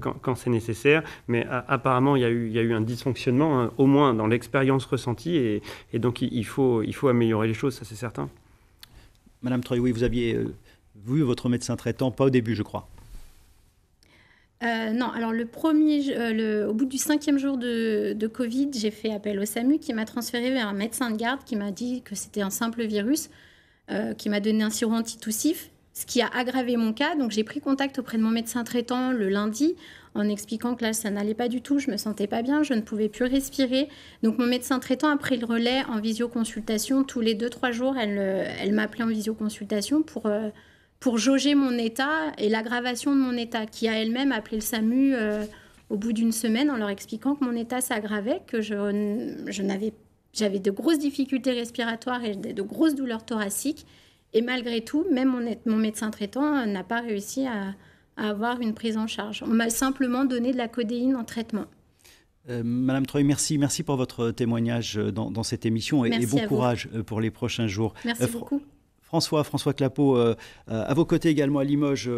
quand, c'est nécessaire, mais apparemment, il y, a eu, un dysfonctionnement, hein, au moins dans l'expérience ressentie, et, donc faut, il faut améliorer les choses, ça c'est certain. Madame Troy, vous aviez euh, vu votre médecin traitant, pas au début, je crois. Euh, non, alors le premier, euh, au bout du cinquième jour de, Covid, j'ai fait appel au SAMU qui m'a transféré vers un médecin de garde qui m'a dit que c'était un simple virus, qui m'a donné un sirop antitoussif, ce qui a aggravé mon cas. Donc j'ai pris contact auprès de mon médecin traitant le lundi en expliquant que là, ça n'allait pas du tout, je me sentais pas bien, je ne pouvais plus respirer. Donc mon médecin traitant a pris le relais en visioconsultation. Tous les deux, trois jours, elle, euh, elle m'appelait en visioconsultation pour, euh, pour jauger mon état et l'aggravation de mon état, qui a elle-même appelé le SAMU euh, au bout d'une semaine en leur expliquant que mon état s'aggravait, que je, n'avais j'avais de grosses difficultés respiratoires et de grosses douleurs thoraciques. Et malgré tout, même mon médecin traitant n'a pas réussi à, à avoir une prise en charge. On m'a simplement donné de la codéine en traitement. Euh, Madame Troy, merci, merci pour votre témoignage euh, dans, cette émission et, bon courage euh, pour les prochains jours. Merci beaucoup. François, François Clapeau, à vos côtés également à Limoges,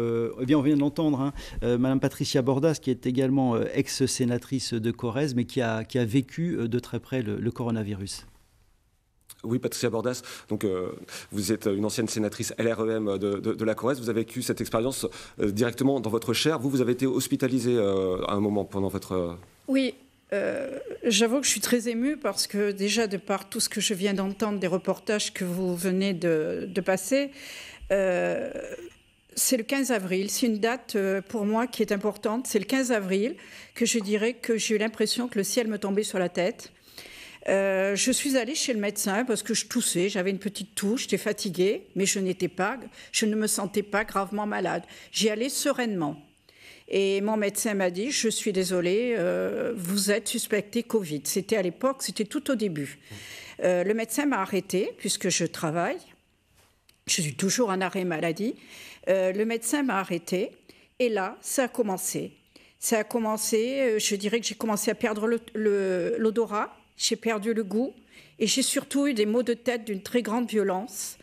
eh bien, on vient de l'entendre, hein, Madame Patricia Bordas, qui est également ex-sénatrice de Corrèze, mais qui a, qui a vécu de très près le coronavirus. Oui, Patricia Bordas, donc, euh, vous êtes une ancienne sénatrice LREM de, la Corrèze. Vous avez vécu cette expérience euh, directement dans votre chair. Vous, vous avez été hospitalisée euh, à un moment pendant votre... Oui, j'avoue que je suis très émue parce que déjà de par tout ce que je viens d'entendre des reportages que vous venez de, passer, c'est le 15 avril, c'est une date pour moi qui est importante, c'est le 15 avril que je dirais que j'ai eu l'impression que le ciel me tombait sur la tête. Euh, je suis allée chez le médecin parce que je toussais, j'avais une petite toux, j'étais fatiguée, mais je n'étais pas, je ne me sentais pas gravement malade. J'y allais sereinement. Et mon médecin m'a dit Je suis désolée, euh, vous êtes suspecté Covid. C'était à l'époque, c'était tout au début. Euh, le médecin m'a arrêtée, puisque je travaille. Je suis toujours en arrêt maladie. le médecin m'a arrêtée. Et là, ça a commencé. Ça a commencé, je dirais que j'ai commencé à perdre l'odorat j'ai perdu le goût et j'ai surtout eu des maux de tête d'une très grande violence.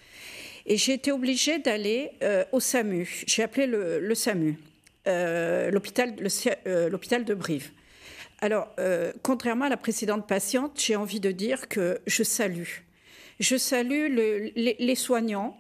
Et j'ai été obligée d'aller euh, au SAMU. J'ai appelé le, SAMU, euh, euh, l'hôpital de Brive. Alors, contrairement à la précédente patiente, j'ai envie de dire que je salue. Je salue les soignants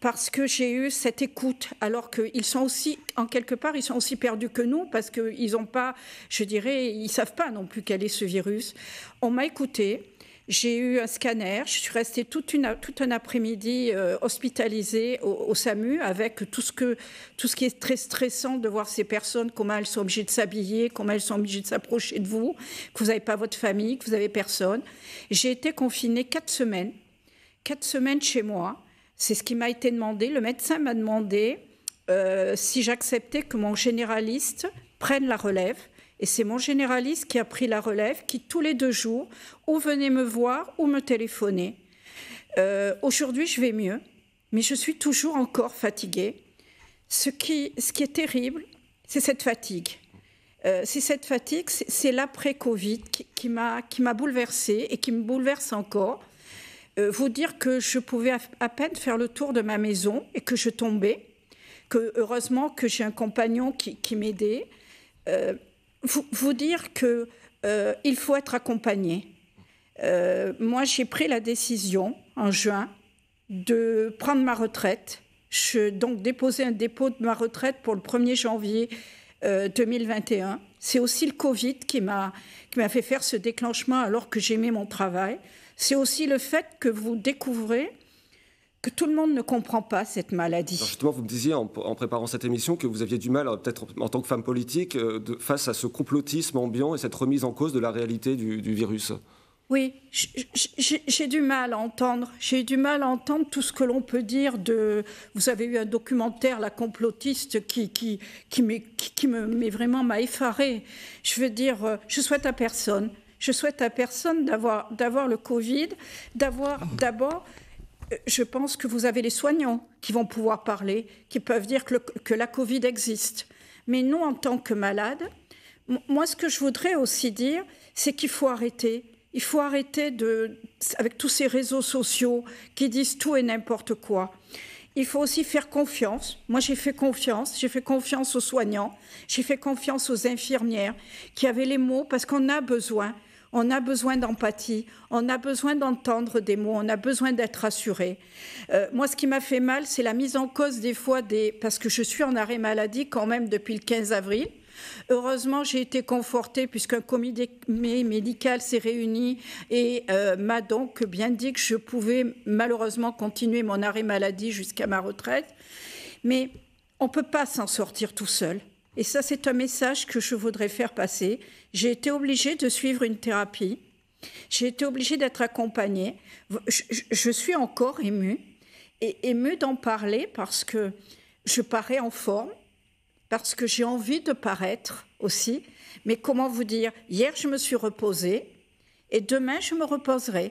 parce que j'ai eu cette écoute, alors qu'ils sont aussi, en quelque part, ils sont aussi perdus que nous, parce qu'ils n'ont pas, je dirais, ils savent pas non plus quel est ce virus. On m'a écouté. J'ai eu un scanner. Je suis restée toute une tout un après-midi euh, hospitalisée au, SAMU avec tout ce que tout ce qui est très stressant de voir ces personnes comment elles sont obligées de s'habiller, comment elles sont obligées de s'approcher de vous, que vous n'avez pas votre famille, que vous avez personne. J'ai été confinée quatre semaines, quatre semaines chez moi. C'est ce qui m'a été demandé. Le médecin m'a demandé euh, si j'acceptais que mon généraliste prenne la relève. Et c'est mon généraliste qui a pris la relève, qui tous les deux jours, ou venait me voir ou me téléphonait. Euh, aujourd'hui, je vais mieux, mais je suis toujours encore fatiguée. Ce qui, est terrible, c'est cette fatigue. Euh, c'est cette fatigue, c'est l'après-Covid qui, qui m'a bouleversée et qui me bouleverse encore. Euh, vous dire que je pouvais à peine faire le tour de ma maison et que je tombais, que heureusement que j'ai un compagnon qui, m'aidait. Euh, vous, dire que euh, il faut être accompagné. moi, j'ai pris la décision en juin de prendre ma retraite. Je donc déposé un dépôt de ma retraite pour le 1er janvier 2021. C'est aussi le Covid qui m'a fait faire ce déclenchement alors que j'aimais mon travail c'est aussi le fait que vous découvrez que tout le monde ne comprend pas cette maladie. justement, vous me disiez en, préparant cette émission que vous aviez du mal, euh, peut-être en tant que femme politique, euh, face à ce complotisme ambiant et cette remise en cause de la réalité du, virus. Oui, j'ai du mal à entendre. J'ai du mal à entendre tout ce que l'on peut dire de. Vous avez eu un documentaire, la complotiste, qui qui me vraiment m'a effarée. Je veux dire, euh, je souhaite à personne je souhaite à personne d'avoir, le Covid, d'avoir d'abord euh, je pense que vous avez les soignants qui vont pouvoir parler, qui peuvent dire que, la Covid existe. Mais nous, en tant que malades, moi, ce que je voudrais aussi dire, c'est qu'il faut arrêter. Il faut arrêter de, avec tous ces réseaux sociaux qui disent tout et n'importe quoi. Il faut aussi faire confiance. Moi, j'ai fait confiance. J'ai fait confiance aux soignants. J'ai fait confiance aux infirmières qui avaient les mots parce qu'on a besoin. On a besoin d'empathie, on a besoin d'entendre des mots, on a besoin d'être rassuré. Euh, moi, ce qui m'a fait mal, c'est la mise en cause des fois des... Parce que je suis en arrêt maladie quand même depuis le 15 avril. Heureusement, j'ai été confortée puisqu'un comité médical s'est réuni et euh, m'a donc bien dit que je pouvais malheureusement continuer mon arrêt maladie jusqu'à ma retraite. Mais on ne peut pas s'en sortir tout seul. Et ça, c'est un message que je voudrais faire passer. J'ai été obligée de suivre une thérapie. J'ai été obligée d'être accompagnée. Je, suis encore émue et émue d'en parler parce que je parais en forme, parce que j'ai envie de paraître aussi. Mais comment vous dire Hier, je me suis reposée et demain, je me reposerai.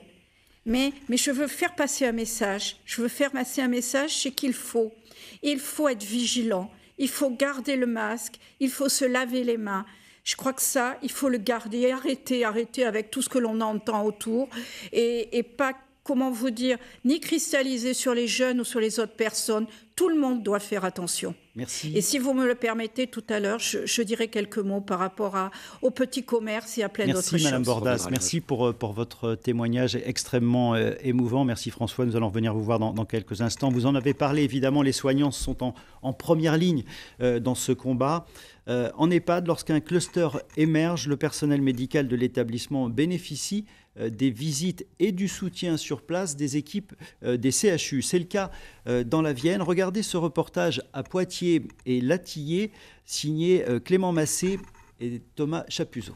Mais, je veux faire passer un message. Je veux faire passer un message, c'est qu'il faut. Il faut être vigilant il faut garder le masque, il faut se laver les mains. Je crois que ça, il faut le garder, arrêter, arrêter avec tout ce que l'on entend autour et, et pas comment vous dire, ni cristalliser sur les jeunes ou sur les autres personnes. Tout le monde doit faire attention. Merci. Et si vous me le permettez, tout à l'heure, je, je, dirai quelques mots par rapport à, au petit commerce et à plein d'autres choses. Merci, Madame Bordas. Merci pour, euh, pour votre témoignage extrêmement euh, émouvant. Merci, François. Nous allons revenir vous voir dans, dans, quelques instants. Vous en avez parlé, évidemment. Les soignants sont en, en première ligne euh, dans ce combat. en EHPAD, lorsqu'un cluster émerge, le personnel médical de l'établissement bénéficie euh, des visites et du soutien sur place des équipes euh, des CHU. C'est le cas euh, dans la Vienne. Regardez ce reportage à Poitiers et Latillé, signé Clément Massé et Thomas Chapuzot.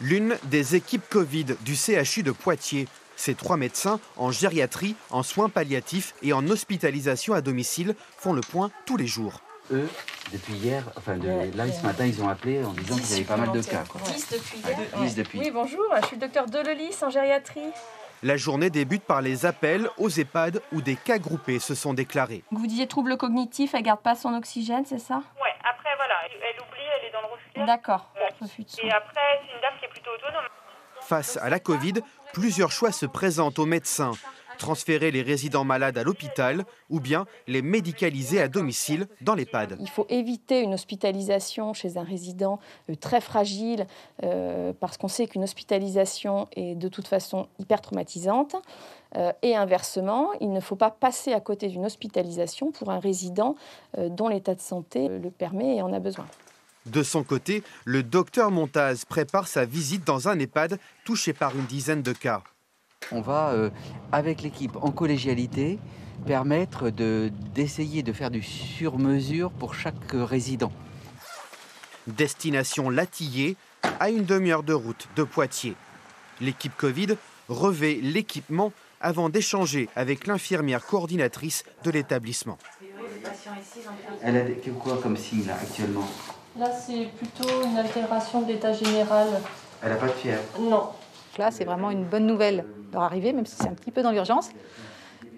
L'une des équipes Covid du CHU de Poitiers. Ces trois médecins en gériatrie, en soins palliatifs et en hospitalisation à domicile font le point tous les jours eux, depuis hier, enfin de, là ce matin, ils ont appelé en disant qu'ils avaient pas mal de cas. 10 depuis ah, hier. depuis. Oui, bonjour, je suis le docteur Delelis en gériatrie. La journée débute par les appels aux EHPAD où des cas groupés se sont déclarés. Vous disiez trouble cognitif, elle garde pas son oxygène, c'est ça Oui, après voilà, elle oublie, elle est dans le refus. D'accord, Et après, c'est une dame qui est plutôt autonome. Face à la Covid, plusieurs choix se présentent aux médecins transférer les résidents malades à l'hôpital ou bien les médicaliser à domicile dans l'EHPAD. Il faut éviter une hospitalisation chez un résident euh, très fragile euh, parce qu'on sait qu'une hospitalisation est de toute façon hyper traumatisante. Euh, et inversement, il ne faut pas passer à côté d'une hospitalisation pour un résident dont l'état de santé le permet et en a besoin. De son côté, le docteur Montaz prépare sa visite dans un EHPAD touché par une dizaine de cas. On va, euh, avec l'équipe, en collégialité, permettre d'essayer de, faire du sur-mesure pour chaque euh, résident. Destination Latillé, à une demi-heure de route de Poitiers. L'équipe Covid revêt l'équipement avant d'échanger avec l'infirmière coordinatrice de l'établissement. Elle a quoi comme signe là, actuellement Là, c'est plutôt une altération de l'état général. Elle n'a pas de fièvre Non là, c'est vraiment une bonne nouvelle leur arrivée, même si c'est un petit peu dans l'urgence.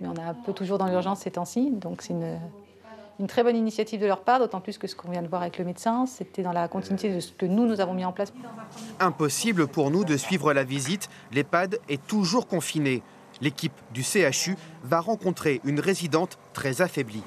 Mais on est un peu toujours dans l'urgence ces temps-ci. Donc c'est une, très bonne initiative de leur part, d'autant plus que ce qu'on vient de voir avec le médecin, c'était dans la continuité de ce que nous, nous avons mis en place. Impossible pour nous de suivre la visite. L'EHPAD est toujours confiné. L'équipe du CHU va rencontrer une résidente très affaiblie.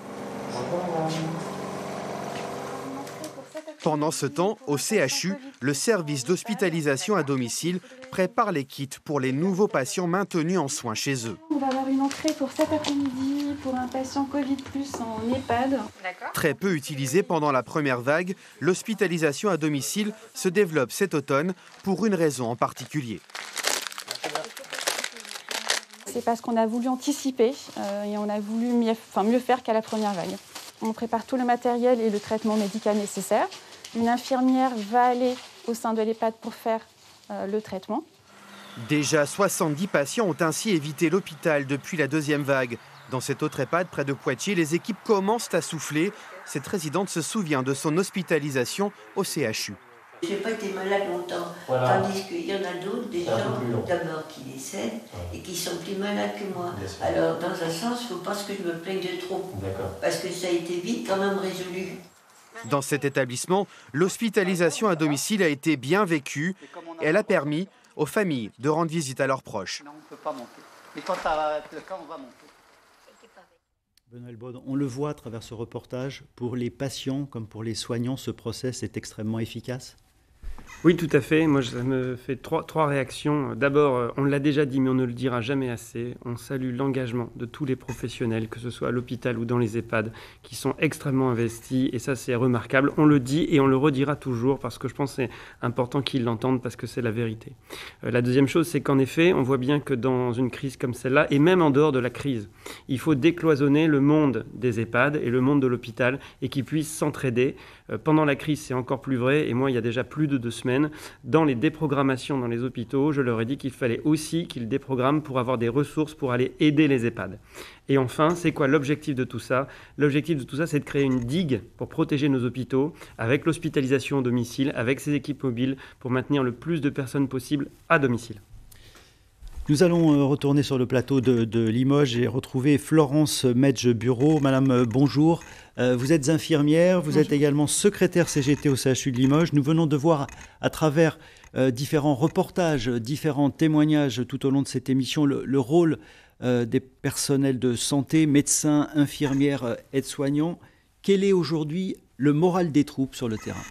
Pendant ce temps, au CHU, le service d'hospitalisation à domicile prépare les kits pour les nouveaux patients maintenus en soins chez eux. On va avoir une entrée pour cet après-midi pour un patient Covid plus en EHPAD. Très peu utilisé pendant la première vague, l'hospitalisation à domicile se développe cet automne pour une raison en particulier. C'est parce qu'on a voulu anticiper euh, et on a voulu mieux faire qu'à la première vague. On prépare tout le matériel et le traitement médical nécessaire. Une infirmière va aller au sein de l'EHPAD pour faire euh, le traitement. Déjà 70 patients ont ainsi évité l'hôpital depuis la deuxième vague. Dans cette autre EHPAD près de Poitiers, les équipes commencent à souffler. Cette résidente se souvient de son hospitalisation au CHU. Je n'ai pas été malade longtemps, tandis qu'il y en a d'autres, des gens d'abord qui décèdent et qui sont plus malades que moi. Alors, dans un sens, il ne faut pas que je me plaigne de trop, parce que ça a été vite quand même résolu. Dans cet établissement, l'hospitalisation à domicile a été bien vécue et elle a permis aux familles de rendre visite à leurs proches. on le On le voit à travers ce reportage, pour les patients comme pour les soignants, ce process est extrêmement efficace oui, tout à fait. Moi, ça me fait trois, réactions. D'abord, euh, on l'a déjà dit, mais on ne le dira jamais assez. On salue l'engagement de tous les professionnels, que ce soit à l'hôpital ou dans les EHPAD, qui sont extrêmement investis. Et ça, c'est remarquable. On le dit et on le redira toujours parce que je pense que c'est important qu'ils l'entendent parce que c'est la vérité. Euh, la deuxième chose, c'est qu'en effet, on voit bien que dans une crise comme celle-là, et même en dehors de la crise, il faut décloisonner le monde des EHPAD et le monde de l'hôpital et qu'ils puissent s'entraider euh, pendant la crise, c'est encore plus vrai. Et moi, il y a déjà plus de deux semaines, dans les déprogrammations dans les hôpitaux, je leur ai dit qu'il fallait aussi qu'ils déprogramment pour avoir des ressources pour aller aider les EHPAD. Et enfin, c'est quoi l'objectif de tout ça L'objectif de tout ça, c'est de créer une digue pour protéger nos hôpitaux avec l'hospitalisation au domicile, avec ces équipes mobiles, pour maintenir le plus de personnes possible à domicile. Nous allons euh, retourner sur le plateau de, Limoges et retrouver Florence Medge Bureau. Madame, euh, bonjour. Euh, vous êtes infirmière, vous êtes également secrétaire CGT au CHU de Limoges. Nous venons de voir à travers différents reportages, différents témoignages tout au long de cette émission le rôle des personnels de santé, médecins, infirmières, aides-soignants. Quel est aujourd'hui le moral des troupes sur le terrain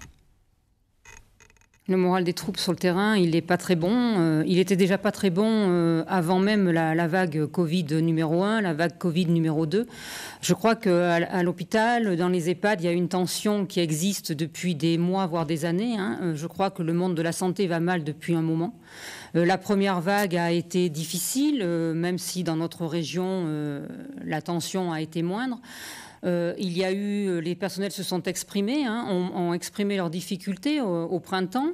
le moral des troupes sur le terrain, il n'est pas très bon. Euh, il était déjà pas très bon euh, avant même la, vague Covid numéro 1, la vague Covid numéro 2. Je crois qu'à à, l'hôpital, dans les EHPAD, il y a une tension qui existe depuis des mois, voire des années. Hein. Euh, je crois que le monde de la santé va mal depuis un moment. la première vague a été difficile, même si dans notre région, la tension a été moindre. Euh, il y a eu, euh, les personnels se sont exprimés, hein, ont, exprimé leurs difficultés au, printemps.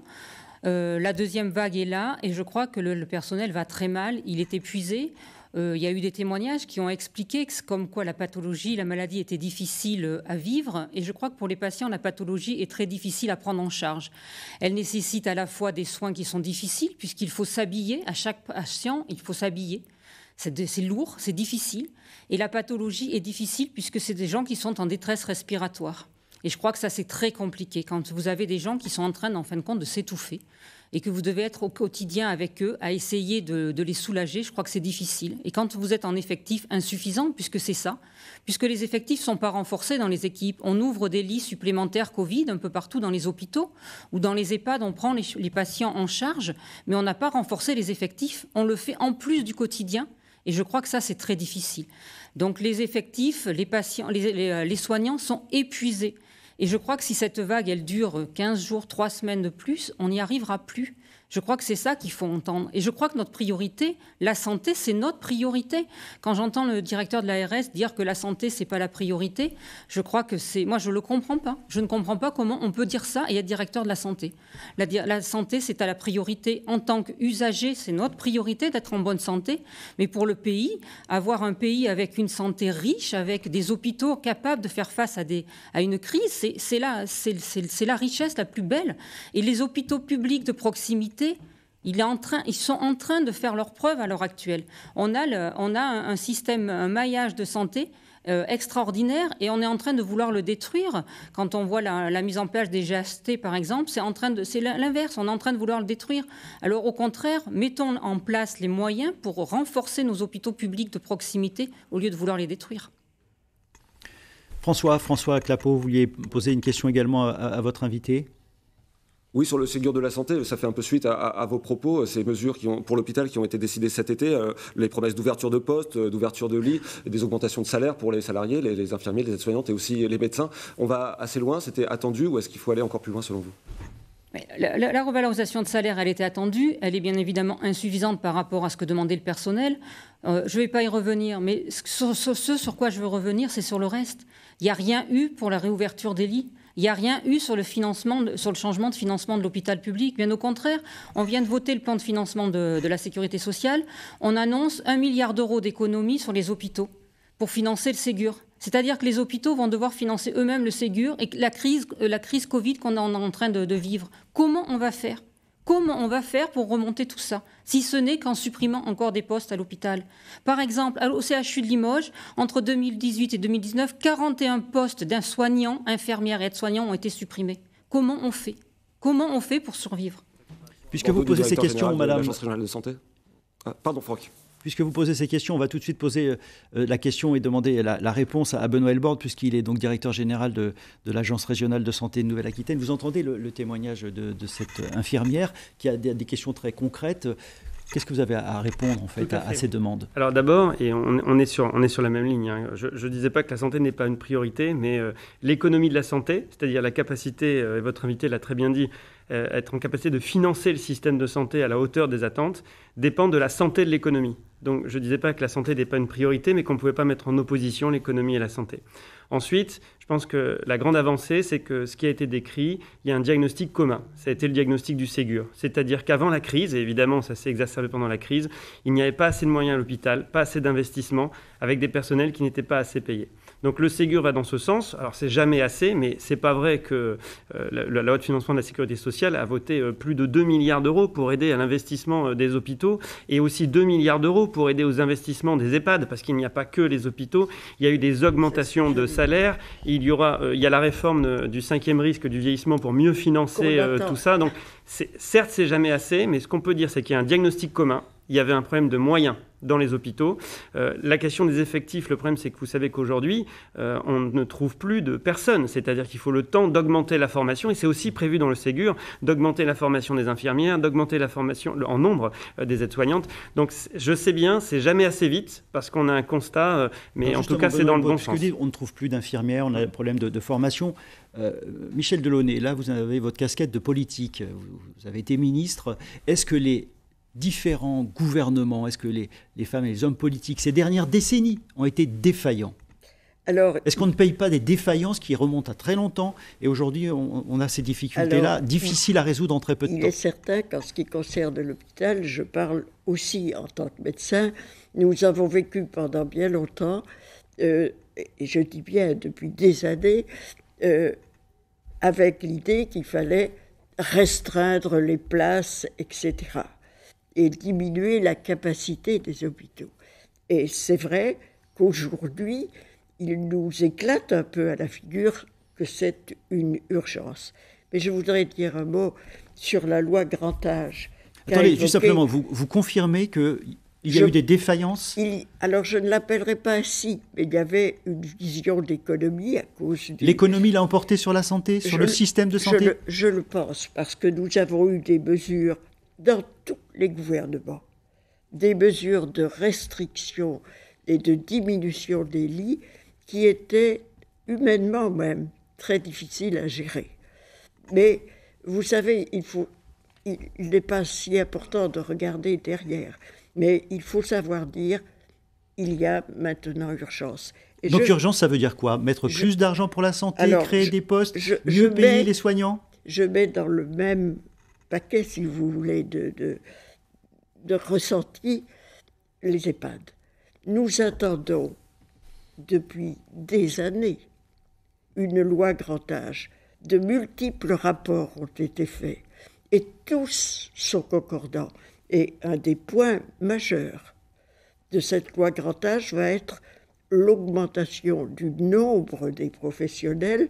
Euh, la deuxième vague est là et je crois que le, personnel va très mal, il est épuisé. il y a eu des témoignages qui ont expliqué que, comme quoi la pathologie, la maladie était difficile à vivre. Et je crois que pour les patients, la pathologie est très difficile à prendre en charge. Elle nécessite à la fois des soins qui sont difficiles, puisqu'il faut s'habiller, à chaque patient, il faut s'habiller. C'est lourd, c'est difficile. Et la pathologie est difficile puisque c'est des gens qui sont en détresse respiratoire. Et je crois que ça, c'est très compliqué quand vous avez des gens qui sont en train, en fin de compte, de s'étouffer et que vous devez être au quotidien avec eux à essayer de, les soulager. Je crois que c'est difficile. Et quand vous êtes en effectif insuffisant, puisque c'est ça, puisque les effectifs ne sont pas renforcés dans les équipes, on ouvre des lits supplémentaires Covid un peu partout dans les hôpitaux ou dans les EHPAD, on prend les patients en charge, mais on n'a pas renforcé les effectifs. On le fait en plus du quotidien et je crois que ça, c'est très difficile. Donc les effectifs, les, patients, les, euh, soignants sont épuisés. Et je crois que si cette vague, elle dure 15 euh, jours, 3 semaines de plus, on n'y arrivera plus. Je crois que c'est ça qu'il faut entendre. Et je crois que notre priorité, la santé, c'est notre priorité. Quand j'entends le directeur de l'ARS dire que la santé, ce n'est pas la priorité, je crois que c'est. Moi, je ne le comprends pas. Je ne comprends pas comment on peut dire ça et être directeur de la santé. La, santé, c'est à la priorité. En tant qu'usager, c'est notre priorité d'être en bonne santé. Mais pour le pays, avoir un pays avec une santé riche, avec des hôpitaux capables de faire face à, des, une crise, c'est la richesse la plus belle. Et les hôpitaux publics de proximité, est en train, ils sont en train de faire leurs preuves à l'heure actuelle. On a, on a un, système, un maillage de santé euh, extraordinaire et on est en train de vouloir le détruire. Quand on voit la, mise en place des GHT, par exemple, c'est, en train de, l'inverse, on est en train de vouloir le détruire. Alors au contraire, mettons en place les moyens pour renforcer nos hôpitaux publics de proximité au lieu de vouloir les détruire. François, François Clapeau, vous vouliez poser une question également à votre invité oui, sur le Ségur de la santé, ça fait un peu suite à, vos propos. Euh, ces mesures qui ont, pour l'hôpital qui ont été décidées cet été, euh, les promesses d'ouverture de postes, euh, d'ouverture de lits, des augmentations de salaire pour les salariés, les, infirmiers, les aides-soignantes et aussi les médecins. On va assez loin, c'était attendu ou est-ce qu'il faut aller encore plus loin selon vous la, revalorisation de salaire, elle était attendue. Elle est bien évidemment insuffisante par rapport à ce que demandait le personnel. je ne vais pas y revenir, mais ce, sur quoi je veux revenir, c'est sur le reste. Il n'y a rien eu pour la réouverture des lits. Il n'y a rien eu sur le, changement de financement de l'hôpital public. Bien au contraire, on vient de voter le plan de financement de, la sécurité sociale. On annonce un milliard d'euros d'économies sur les hôpitaux pour financer le Ségur. C'est-à-dire que les hôpitaux vont devoir financer eux-mêmes le Ségur et la crise, euh, la crise Covid qu'on est en train de vivre. Comment on va faire Comment on va faire pour remonter tout ça, si ce n'est qu'en supprimant encore des postes à l'hôpital Par exemple, au CHU de Limoges, entre 2018 et 2019, 41 postes d'un soignant, infirmière et aide-soignant ont été supprimés. Comment on fait Comment on fait pour survivre Puisque vous, posez ces questions, Madame. de santé. Ah, pardon, Franck puisque vous posez ces questions, on va tout de suite poser euh, la question et demander la, réponse à, Benoît Elbord, puisqu'il est donc directeur général de, l'Agence régionale de santé de Nouvelle-Aquitaine. Vous entendez le, témoignage de, cette infirmière qui a des, questions très concrètes. Qu'est-ce que vous avez à répondre en fait, à, ces demandes Alors d'abord, et on, est sur, on est sur la même ligne, hein. je ne disais pas que la santé n'est pas une priorité, mais euh, l'économie de la santé, c'est-à-dire la capacité, euh, et votre invité l'a très bien dit, euh, être en capacité de financer le système de santé à la hauteur des attentes, dépend de la santé de l'économie. Donc je ne disais pas que la santé n'était pas une priorité, mais qu'on ne pouvait pas mettre en opposition l'économie et la santé. Ensuite, je pense que la grande avancée, c'est que ce qui a été décrit, il y a un diagnostic commun. Ça a été le diagnostic du Ségur. C'est-à-dire qu'avant la crise, et évidemment ça s'est exacerbé pendant la crise, il n'y avait pas assez de moyens à l'hôpital, pas assez d'investissements, avec des personnels qui n'étaient pas assez payés. Donc le Ségur va dans ce sens. Alors c'est jamais assez, mais c'est pas vrai que euh, la, haute de financement de la sécurité sociale a voté euh, plus de 2 milliards d'euros pour aider à l'investissement euh, des hôpitaux et aussi 2 milliards d'euros pour aider aux investissements des EHPAD, parce qu'il n'y a pas que les hôpitaux. Il y a eu des augmentations de salaires. Il y aura, il y a la réforme du cinquième risque du vieillissement pour mieux financer tout ça. Donc certes c'est jamais assez, mais ce qu'on peut dire c'est qu'il y a un diagnostic commun il y avait un problème de moyens dans les hôpitaux. Euh, la question des effectifs, le problème c'est que vous savez qu'aujourd'hui, euh, on ne trouve plus de personnes, c'est-à-dire qu'il faut le temps d'augmenter la formation, et c'est aussi prévu dans le Ségur, d'augmenter la formation des infirmières, d'augmenter la formation en nombre euh, des aides-soignantes. Donc je sais bien, c'est jamais assez vite, parce qu'on a un constat, mais en tout cas c'est dans le bon sens. on ne trouve plus d'infirmières, on a un problème de, formation. Michel Delaunay, là vous avez votre casquette de politique, vous avez été ministre. Est-ce que les différents gouvernements, est-ce que les, femmes et les hommes politiques, ces dernières décennies, ont été défaillants alors, est-ce qu'on ne paye pas des défaillances qui remontent à très longtemps et aujourd'hui on, a ces difficultés-là, difficiles à résoudre en très peu de temps Il est certain qu'en ce qui concerne l'hôpital, je parle aussi en tant que médecin, nous avons vécu pendant bien longtemps, euh, et je dis bien depuis des années, euh, avec l'idée qu'il fallait restreindre les places, etc et diminuer la capacité des hôpitaux. Et c'est vrai qu'aujourd'hui, il nous éclate un peu à la figure que c'est une urgence. Mais je voudrais dire un mot sur la loi grand âge. Attendez, tout simplement, vous, vous confirmez qu'il y a eu des défaillances Alors, je ne l'appellerai pas ainsi, mais il y avait une vision d'économie à cause des... L'économie l'a emporté sur la santé, sur le système de santé je je le pense, parce que nous avons eu des mesures dans tout les gouvernements des mesures de restriction et de diminution des lits qui étaient humainement même très difficiles à gérer. Mais vous savez, il faut il n'est pas si important de regarder derrière, mais il faut savoir dire il y a maintenant urgence. Donc urgence, ça veut dire quoi Mettre plus d'argent pour la santé, créer des postes, mieux payer les soignants Je mets dans le même paquet, si vous voulez, de de ressenti les EHPAD. Nous attendons depuis des années une loi grand âge. De multiples rapports ont été faits et tous sont concordants. Et un des points majeurs de cette loi grand âge va être l'augmentation du nombre des professionnels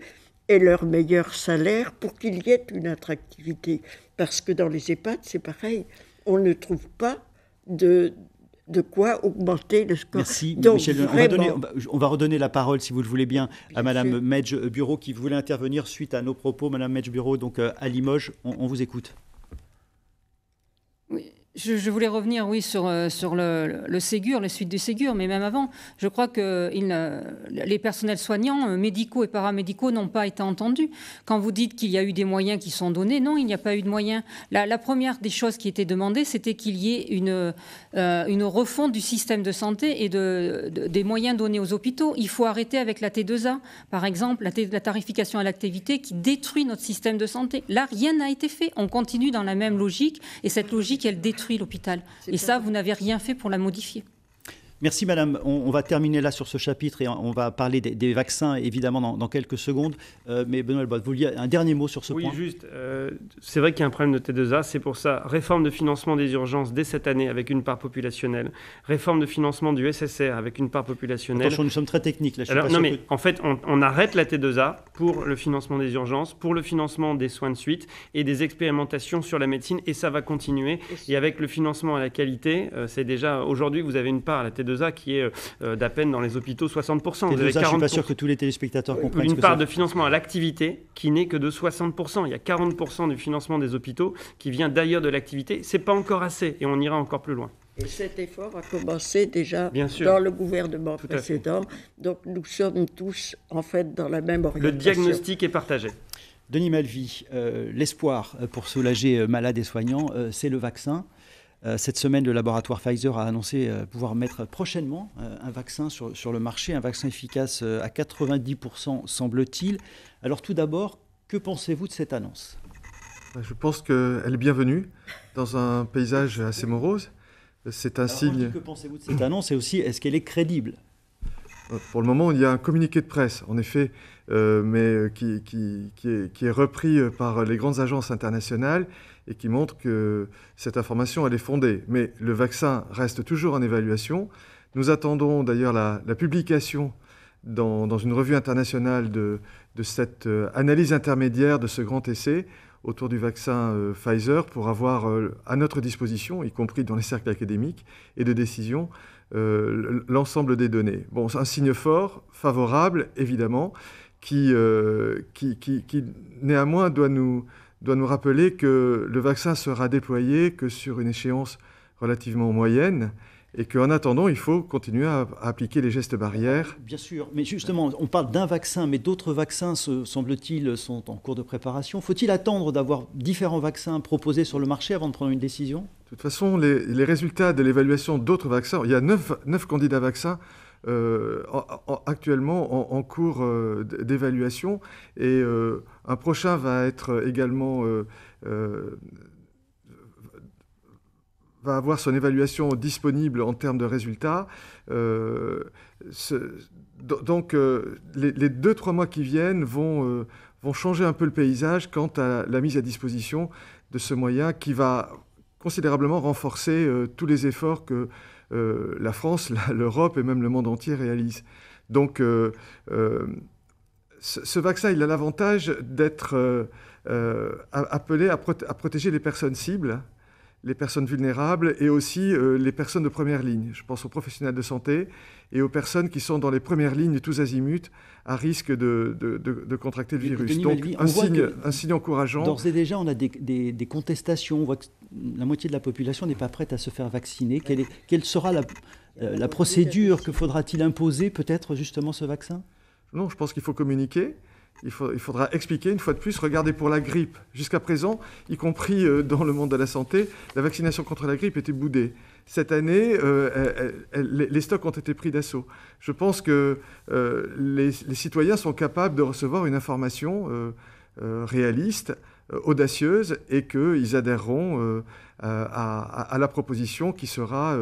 et leur meilleur salaire pour qu'il y ait une attractivité. Parce que dans les EHPAD, c'est pareil on ne trouve pas de, de quoi augmenter le score. Merci, Michel. On va, redonner la parole, si vous le voulez bien, à Madame Medge Bureau qui voulait intervenir suite à nos propos. Madame Medge Bureau, donc euh, à Limoges, on vous écoute. Je, voulais revenir, oui, sur, euh, sur le, Ségur, la suite du Ségur, mais même avant, je crois que il, les personnels soignants, euh, médicaux et paramédicaux, n'ont pas été entendus. Quand vous dites qu'il y a eu des moyens qui sont donnés, non, il n'y a pas eu de moyens. La, première des choses qui était demandée, c'était qu'il y ait une, euh, une refonte du système de santé et de, des moyens donnés aux hôpitaux. Il faut arrêter avec la T2A, par exemple, la, la tarification à l'activité qui détruit notre système de santé. Là, rien n'a été fait. On continue dans la même logique et cette logique, elle détruit l'hôpital. Et ça, vous n'avez rien fait pour la modifier. Merci Madame. On, va terminer là sur ce chapitre et on va parler des, vaccins évidemment dans, quelques secondes. Euh, mais Benoît vous vouliez un dernier mot sur ce point Oui, juste. Euh, c'est vrai qu'il y a un problème de T2A. C'est pour ça, réforme de financement des urgences dès cette année avec une part populationnelle. Réforme de financement du SSR avec une part populationnelle. Attention, nous sommes très techniques là. Je Alors, non mais en fait, on, arrête la T2A pour le financement des urgences, pour le financement des soins de suite et des expérimentations sur la médecine. Et ça va continuer. Et avec le financement à la qualité, euh, c'est déjà aujourd'hui que vous avez une part à la T2A qui est euh, d'à peine dans les hôpitaux 60%. Vous avez 40 je suis pas sûr que tous les téléspectateurs comprennent. Une part de financement à l'activité qui n'est que de 60%. Il y a 40% du financement des hôpitaux qui vient d'ailleurs de l'activité. C'est pas encore assez et on ira encore plus loin. Et cet effort a commencé déjà dans le gouvernement précédent. Donc nous sommes tous en fait dans la même orientation. Le diagnostic est partagé. Denis Malvi, euh, l'espoir euh, pour soulager malades et soignants, c'est le vaccin. Euh, cette semaine, le laboratoire Pfizer a annoncé euh, pouvoir mettre prochainement euh, un vaccin sur, sur, le marché, un vaccin efficace à 90%, semble-t-il. Alors tout d'abord, que pensez-vous de cette annonce bah, Je pense qu'elle est bienvenue dans un paysage assez morose. C'est un signe. Que pensez-vous de cette annonce et aussi est-ce qu'elle est crédible pour le moment, il y a un communiqué de presse, en effet, mais qui, est, qui, est, repris par les grandes agences internationales et qui montre que cette information, elle est fondée. Mais le vaccin reste toujours en évaluation. Nous attendons d'ailleurs la, publication dans, une revue internationale de, cette euh, analyse intermédiaire de ce grand essai autour du vaccin euh, Pfizer pour avoir euh, à notre disposition, y compris dans les cercles académiques et de décision, l'ensemble des données. Bon, c'est un signe fort, favorable, évidemment, qui, qui néanmoins doit nous, doit nous rappeler que le vaccin sera déployé que sur une échéance relativement moyenne et qu'en attendant, il faut continuer à, appliquer les gestes barrières. Bien sûr, mais justement, on parle d'un vaccin, mais d'autres vaccins, semble-t-il, sont en cours de préparation. Faut-il attendre d'avoir différents vaccins proposés sur le marché avant de prendre une décision De toute façon, les, résultats de l'évaluation d'autres vaccins, il y a neuf, candidats vaccins. Euh, actuellement en, cours euh, d'évaluation et euh, un prochain va être euh, également euh, euh, va avoir son évaluation disponible en termes de résultats. donc les, deux, trois mois qui viennent vont, vont changer un peu le paysage quant à la mise à disposition de ce moyen qui va considérablement renforcer tous les efforts que la France, l'Europe et même le monde entier réalisent. Donc ce, vaccin, il a l'avantage d'être euh, euh, appelé à, protéger les personnes cibles, les personnes vulnérables et aussi euh, les personnes de première ligne. Je pense aux professionnels de santé et aux personnes qui sont dans les premières lignes tous azimuts à risque de, contracter le virus. Donc un, signe, encourageant. D'ores et déjà, on a des, contestations. la moitié de la population n'est pas prête à se faire vacciner. Quelle, sera la procédure que faudra-t-il imposer peut-être justement ce vaccin non, je pense qu'il faut communiquer. Il, faudra expliquer une fois de plus. Regardez pour la grippe. Jusqu'à présent, y compris euh, dans le monde de la santé, la vaccination contre la grippe était boudée. Cette année, euh, les stocks ont été pris d'assaut. Je pense que euh, les, citoyens sont capables de recevoir une information réaliste, audacieuse, et qu'ils adhéreront à, la proposition qui sera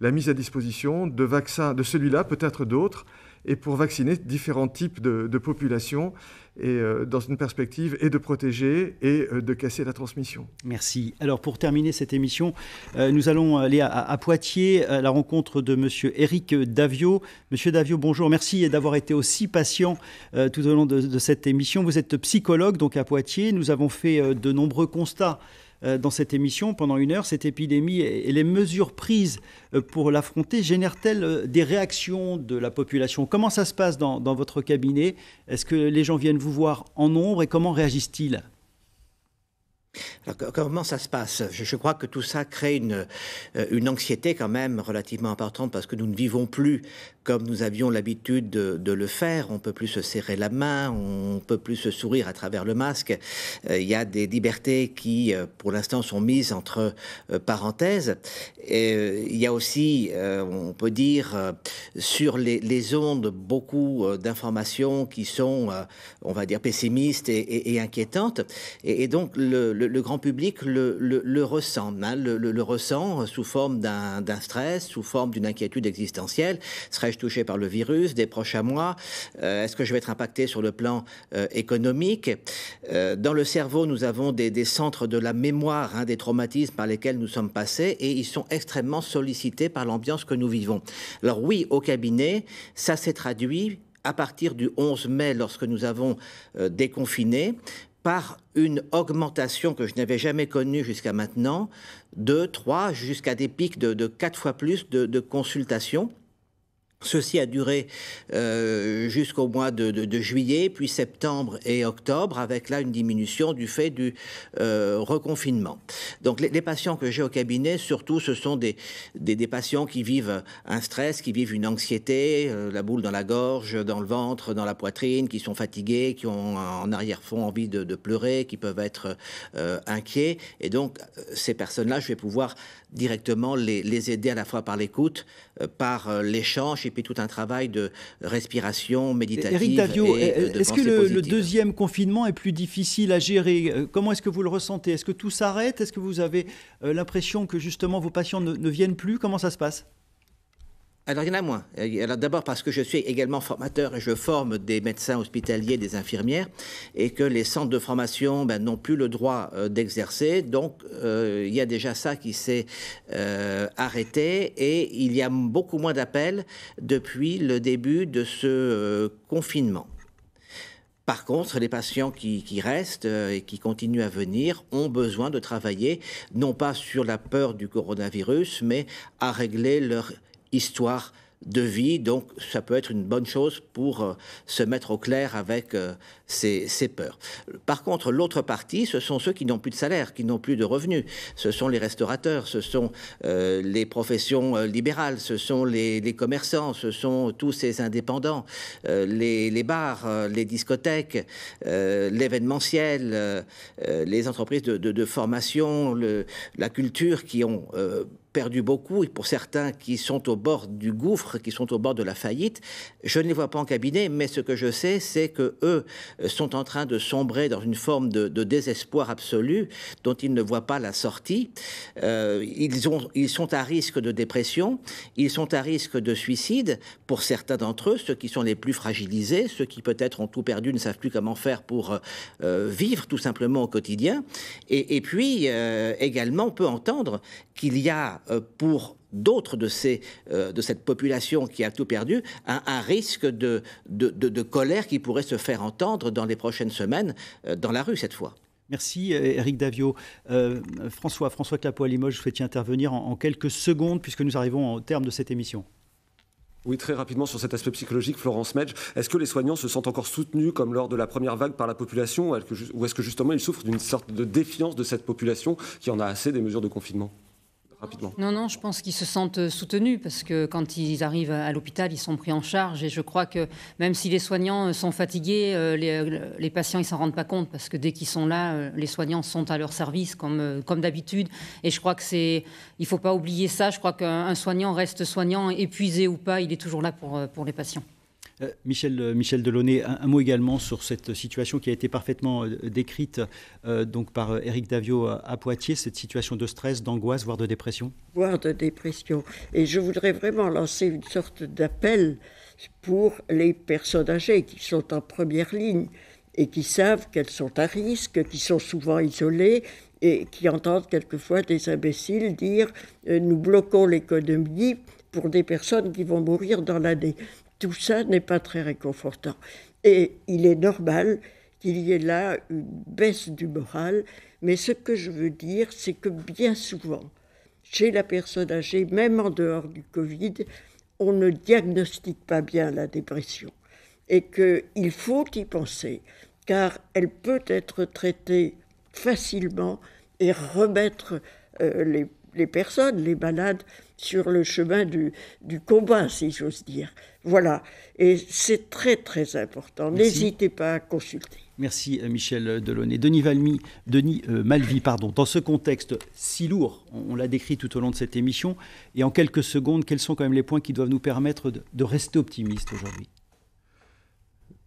la mise à disposition de vaccins, de celui-là, peut-être d'autres et pour vacciner différents types de, populations et euh, dans une perspective et de protéger et euh, de casser la transmission. Merci. Alors pour terminer cette émission, euh, nous allons aller à, Poitiers à la rencontre de Monsieur Eric Davio. Monsieur Davio, bonjour. Merci d'avoir été aussi patient tout au long de, de, cette émission. Vous êtes psychologue donc à Poitiers. Nous avons fait de nombreux constats euh, dans cette émission pendant une heure, cette épidémie et les mesures prises euh, pour l'affronter génèrent-elles euh, des réactions de la population Comment ça se passe dans, votre cabinet Est-ce que les gens viennent vous voir en nombre et comment réagissent-ils alors, comment ça se passe je, crois que tout ça crée une, euh, une anxiété quand même relativement importante parce que nous ne vivons plus comme nous avions l'habitude de, le faire. On peut plus se serrer la main, on peut plus se sourire à travers le masque. Euh, il y a des libertés qui, euh, pour l'instant, sont mises entre parenthèses. il y a aussi, on peut dire, sur les, ondes, beaucoup d'informations qui sont, on va dire, pessimistes et, inquiétantes. Et, donc, le le, grand public le, ressent, mal, hein. le, ressent sous forme d'un stress, sous forme d'une inquiétude existentielle. Serais-je touché par le virus, des proches à moi euh, Est-ce que je vais être impacté sur le plan euh, économique euh, Dans le cerveau, nous avons des, centres de la mémoire, hein, des traumatismes par lesquels nous sommes passés, et ils sont extrêmement sollicités par l'ambiance que nous vivons. Alors oui, au cabinet, ça s'est traduit à partir du 11 mai, lorsque nous avons déconfiné, par une augmentation que je n'avais jamais connue jusqu'à maintenant, de 3 jusqu'à des pics de, quatre 4 fois plus de consultations. Ceci a duré euh, jusqu'au mois de, juillet, puis septembre et octobre, avec là une diminution du fait du euh, reconfinement. Donc les, patients que j'ai au cabinet, surtout, ce sont des, patients qui vivent un stress, qui vivent une anxiété, euh, la boule dans la gorge, dans le ventre, dans la poitrine, qui sont fatigués, qui ont en arrière-fond envie de, pleurer, qui peuvent être inquiets. Et donc ces personnes-là, je vais pouvoir directement les, aider à la fois par l'écoute, par l'échange et puis tout un travail de respiration méditative. Euh, est-ce que le, deuxième confinement est plus difficile à gérer euh, Comment est-ce que vous le ressentez Est-ce que tout s'arrête Est-ce que vous avez euh, l'impression que justement vos patients ne viennent plus Comment ça se passe alors, il y en a moins. d'abord parce que je suis également formateur et je forme des médecins hospitaliers, des infirmières, et que les centres de formation ben, n'ont plus le droit euh, d'exercer. Donc, euh, il y a déjà ça qui s'est euh, arrêté et il y a beaucoup moins d'appels depuis le début de ce confinement. Par contre, les patients qui, qui, restent et qui continuent à venir ont besoin de travailler, non pas sur la peur du coronavirus, mais à régler leur histoire de vie. Donc, ça peut être une bonne chose pour euh, se mettre au clair avec ces euh, ses, peurs. Par contre, l'autre partie, ce sont ceux qui n'ont plus de salaire, qui n'ont plus de revenus. Ce sont les restaurateurs, ce sont euh, les professions libérales, ce sont les, commerçants, ce sont tous ces indépendants, les, bars, les discothèques, l'événementiel, les entreprises de, formation, la culture qui ont perdu beaucoup et pour certains qui sont au bord du gouffre, qui sont au bord de la faillite. Je ne les vois pas en cabinet, mais ce que je sais, c'est que eux euh, sont en train de sombrer dans une forme de, désespoir absolu dont ils ne voient pas la sortie. Euh, ils, ont, ils sont à risque de dépression, ils sont à risque de suicide pour certains d'entre eux, ceux qui sont les plus fragilisés, ceux qui peut-être ont tout perdu, ne savent plus comment faire pour euh, vivre tout simplement au quotidien. Et, puis également, on peut entendre qu'il y a euh, pour d'autres de, euh, de cette population qui a tout perdu un, risque de colère qui pourrait se faire entendre dans les prochaines semaines euh, dans la rue cette fois. Merci Eric Davio. François, François à Limoges, vous intervenir en, quelques secondes puisque nous arrivons au terme de cette émission. Oui, très rapidement sur cet aspect psychologique, Florence Medge, est-ce que les soignants se sentent encore soutenus comme lors de la première vague par la population ou est-ce que justement ils souffrent d'une sorte de défiance de cette population qui en a assez des mesures de confinement non, non, je pense qu'ils se sentent euh, soutenus parce que quand ils arrivent à l'hôpital, ils sont pris en charge et je crois que même si les soignants euh, sont fatigués, euh, les, patients, ils s'en rendent pas compte parce que dès qu'ils sont là, les soignants sont à leur service comme, comme d'habitude et je crois que c'est, il faut pas oublier ça, je crois qu'un soignant reste soignant, épuisé ou pas, il est toujours là pour, pour les patients. Euh, Michel, euh, Michel Delaunay, un, mot également sur cette situation qui a été parfaitement euh, décrite donc par Éric Davio à, Poitiers, cette situation de stress, d'angoisse, voire de dépression Voire de dépression. Et je voudrais vraiment lancer une sorte d'appel pour les personnes âgées qui sont en première ligne et qui savent qu'elles sont à risque, qui sont souvent isolées et qui entendent quelquefois des imbéciles dire nous bloquons l'économie pour des personnes qui vont mourir dans l'année. Tout ça n'est pas très réconfortant. Et il est normal qu'il y ait là une baisse du moral, mais ce que je veux dire, c'est que bien souvent, chez la personne âgée, même en dehors du Covid, on ne diagnostique pas bien la dépression et qu'il faut y penser, car elle peut être traitée facilement et remettre euh, les, personnes, les malades, sur le chemin du combat, si j'ose dire. Voilà, et c'est très très important. N'hésitez pas à consulter. Merci euh, Michel Delaunay. Denis, Valmy, Denis euh, Malvi, pardon. dans ce contexte si lourd, on, l'a décrit tout au long de cette émission, et en quelques secondes, quels sont quand même les points qui doivent nous permettre de, rester optimistes aujourd'hui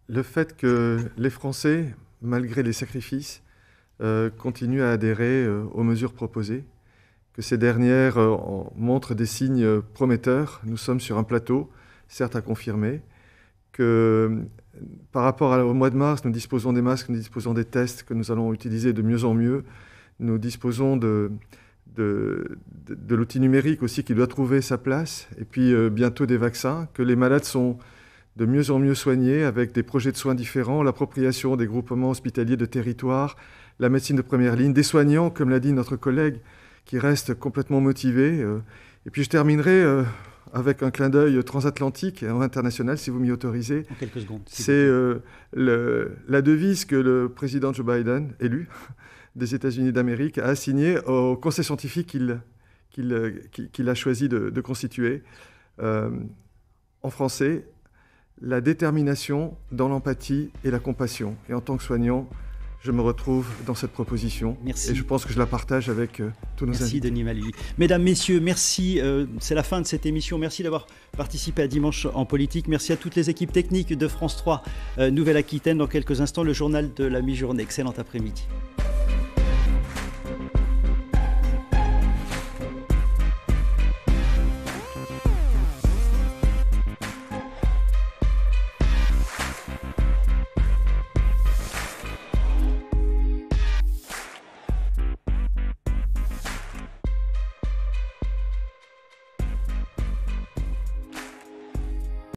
Le fait que les Français, malgré les sacrifices, euh, continuent à adhérer aux mesures proposées, que ces dernières montrent des signes prometteurs. Nous sommes sur un plateau certes à confirmer, que euh, par rapport au mois de mars, nous disposons des masques, nous disposons des tests que nous allons utiliser de mieux en mieux, nous disposons de, de, l'outil numérique aussi qui doit trouver sa place, et puis euh, bientôt des vaccins, que les malades sont de mieux en mieux soignés avec des projets de soins différents, l'appropriation des groupements hospitaliers de territoire, la médecine de première ligne, des soignants, comme l'a dit notre collègue, qui restent complètement motivés. Euh. et puis je terminerai avec un clin d'œil transatlantique et international, si vous m'y autorisez. En quelques secondes. C'est euh, la devise que le président Joe Biden, élu des États-Unis d'Amérique, a assignée au conseil scientifique qu'il, euh, a choisi de, constituer. Euh, en français, la détermination dans l'empathie et la compassion. Et en tant que soignant, je me retrouve dans cette proposition. Merci. Et je pense que je la partage avec euh, tous nos amis. Merci Denis Maloui. Mesdames, Messieurs, merci. Euh, c'est la fin de cette émission. Merci d'avoir participé à Dimanche en politique. Merci à toutes les équipes techniques de France 3 euh, Nouvelle-Aquitaine. Dans quelques instants, le journal de la mi-journée. Excellent après-midi.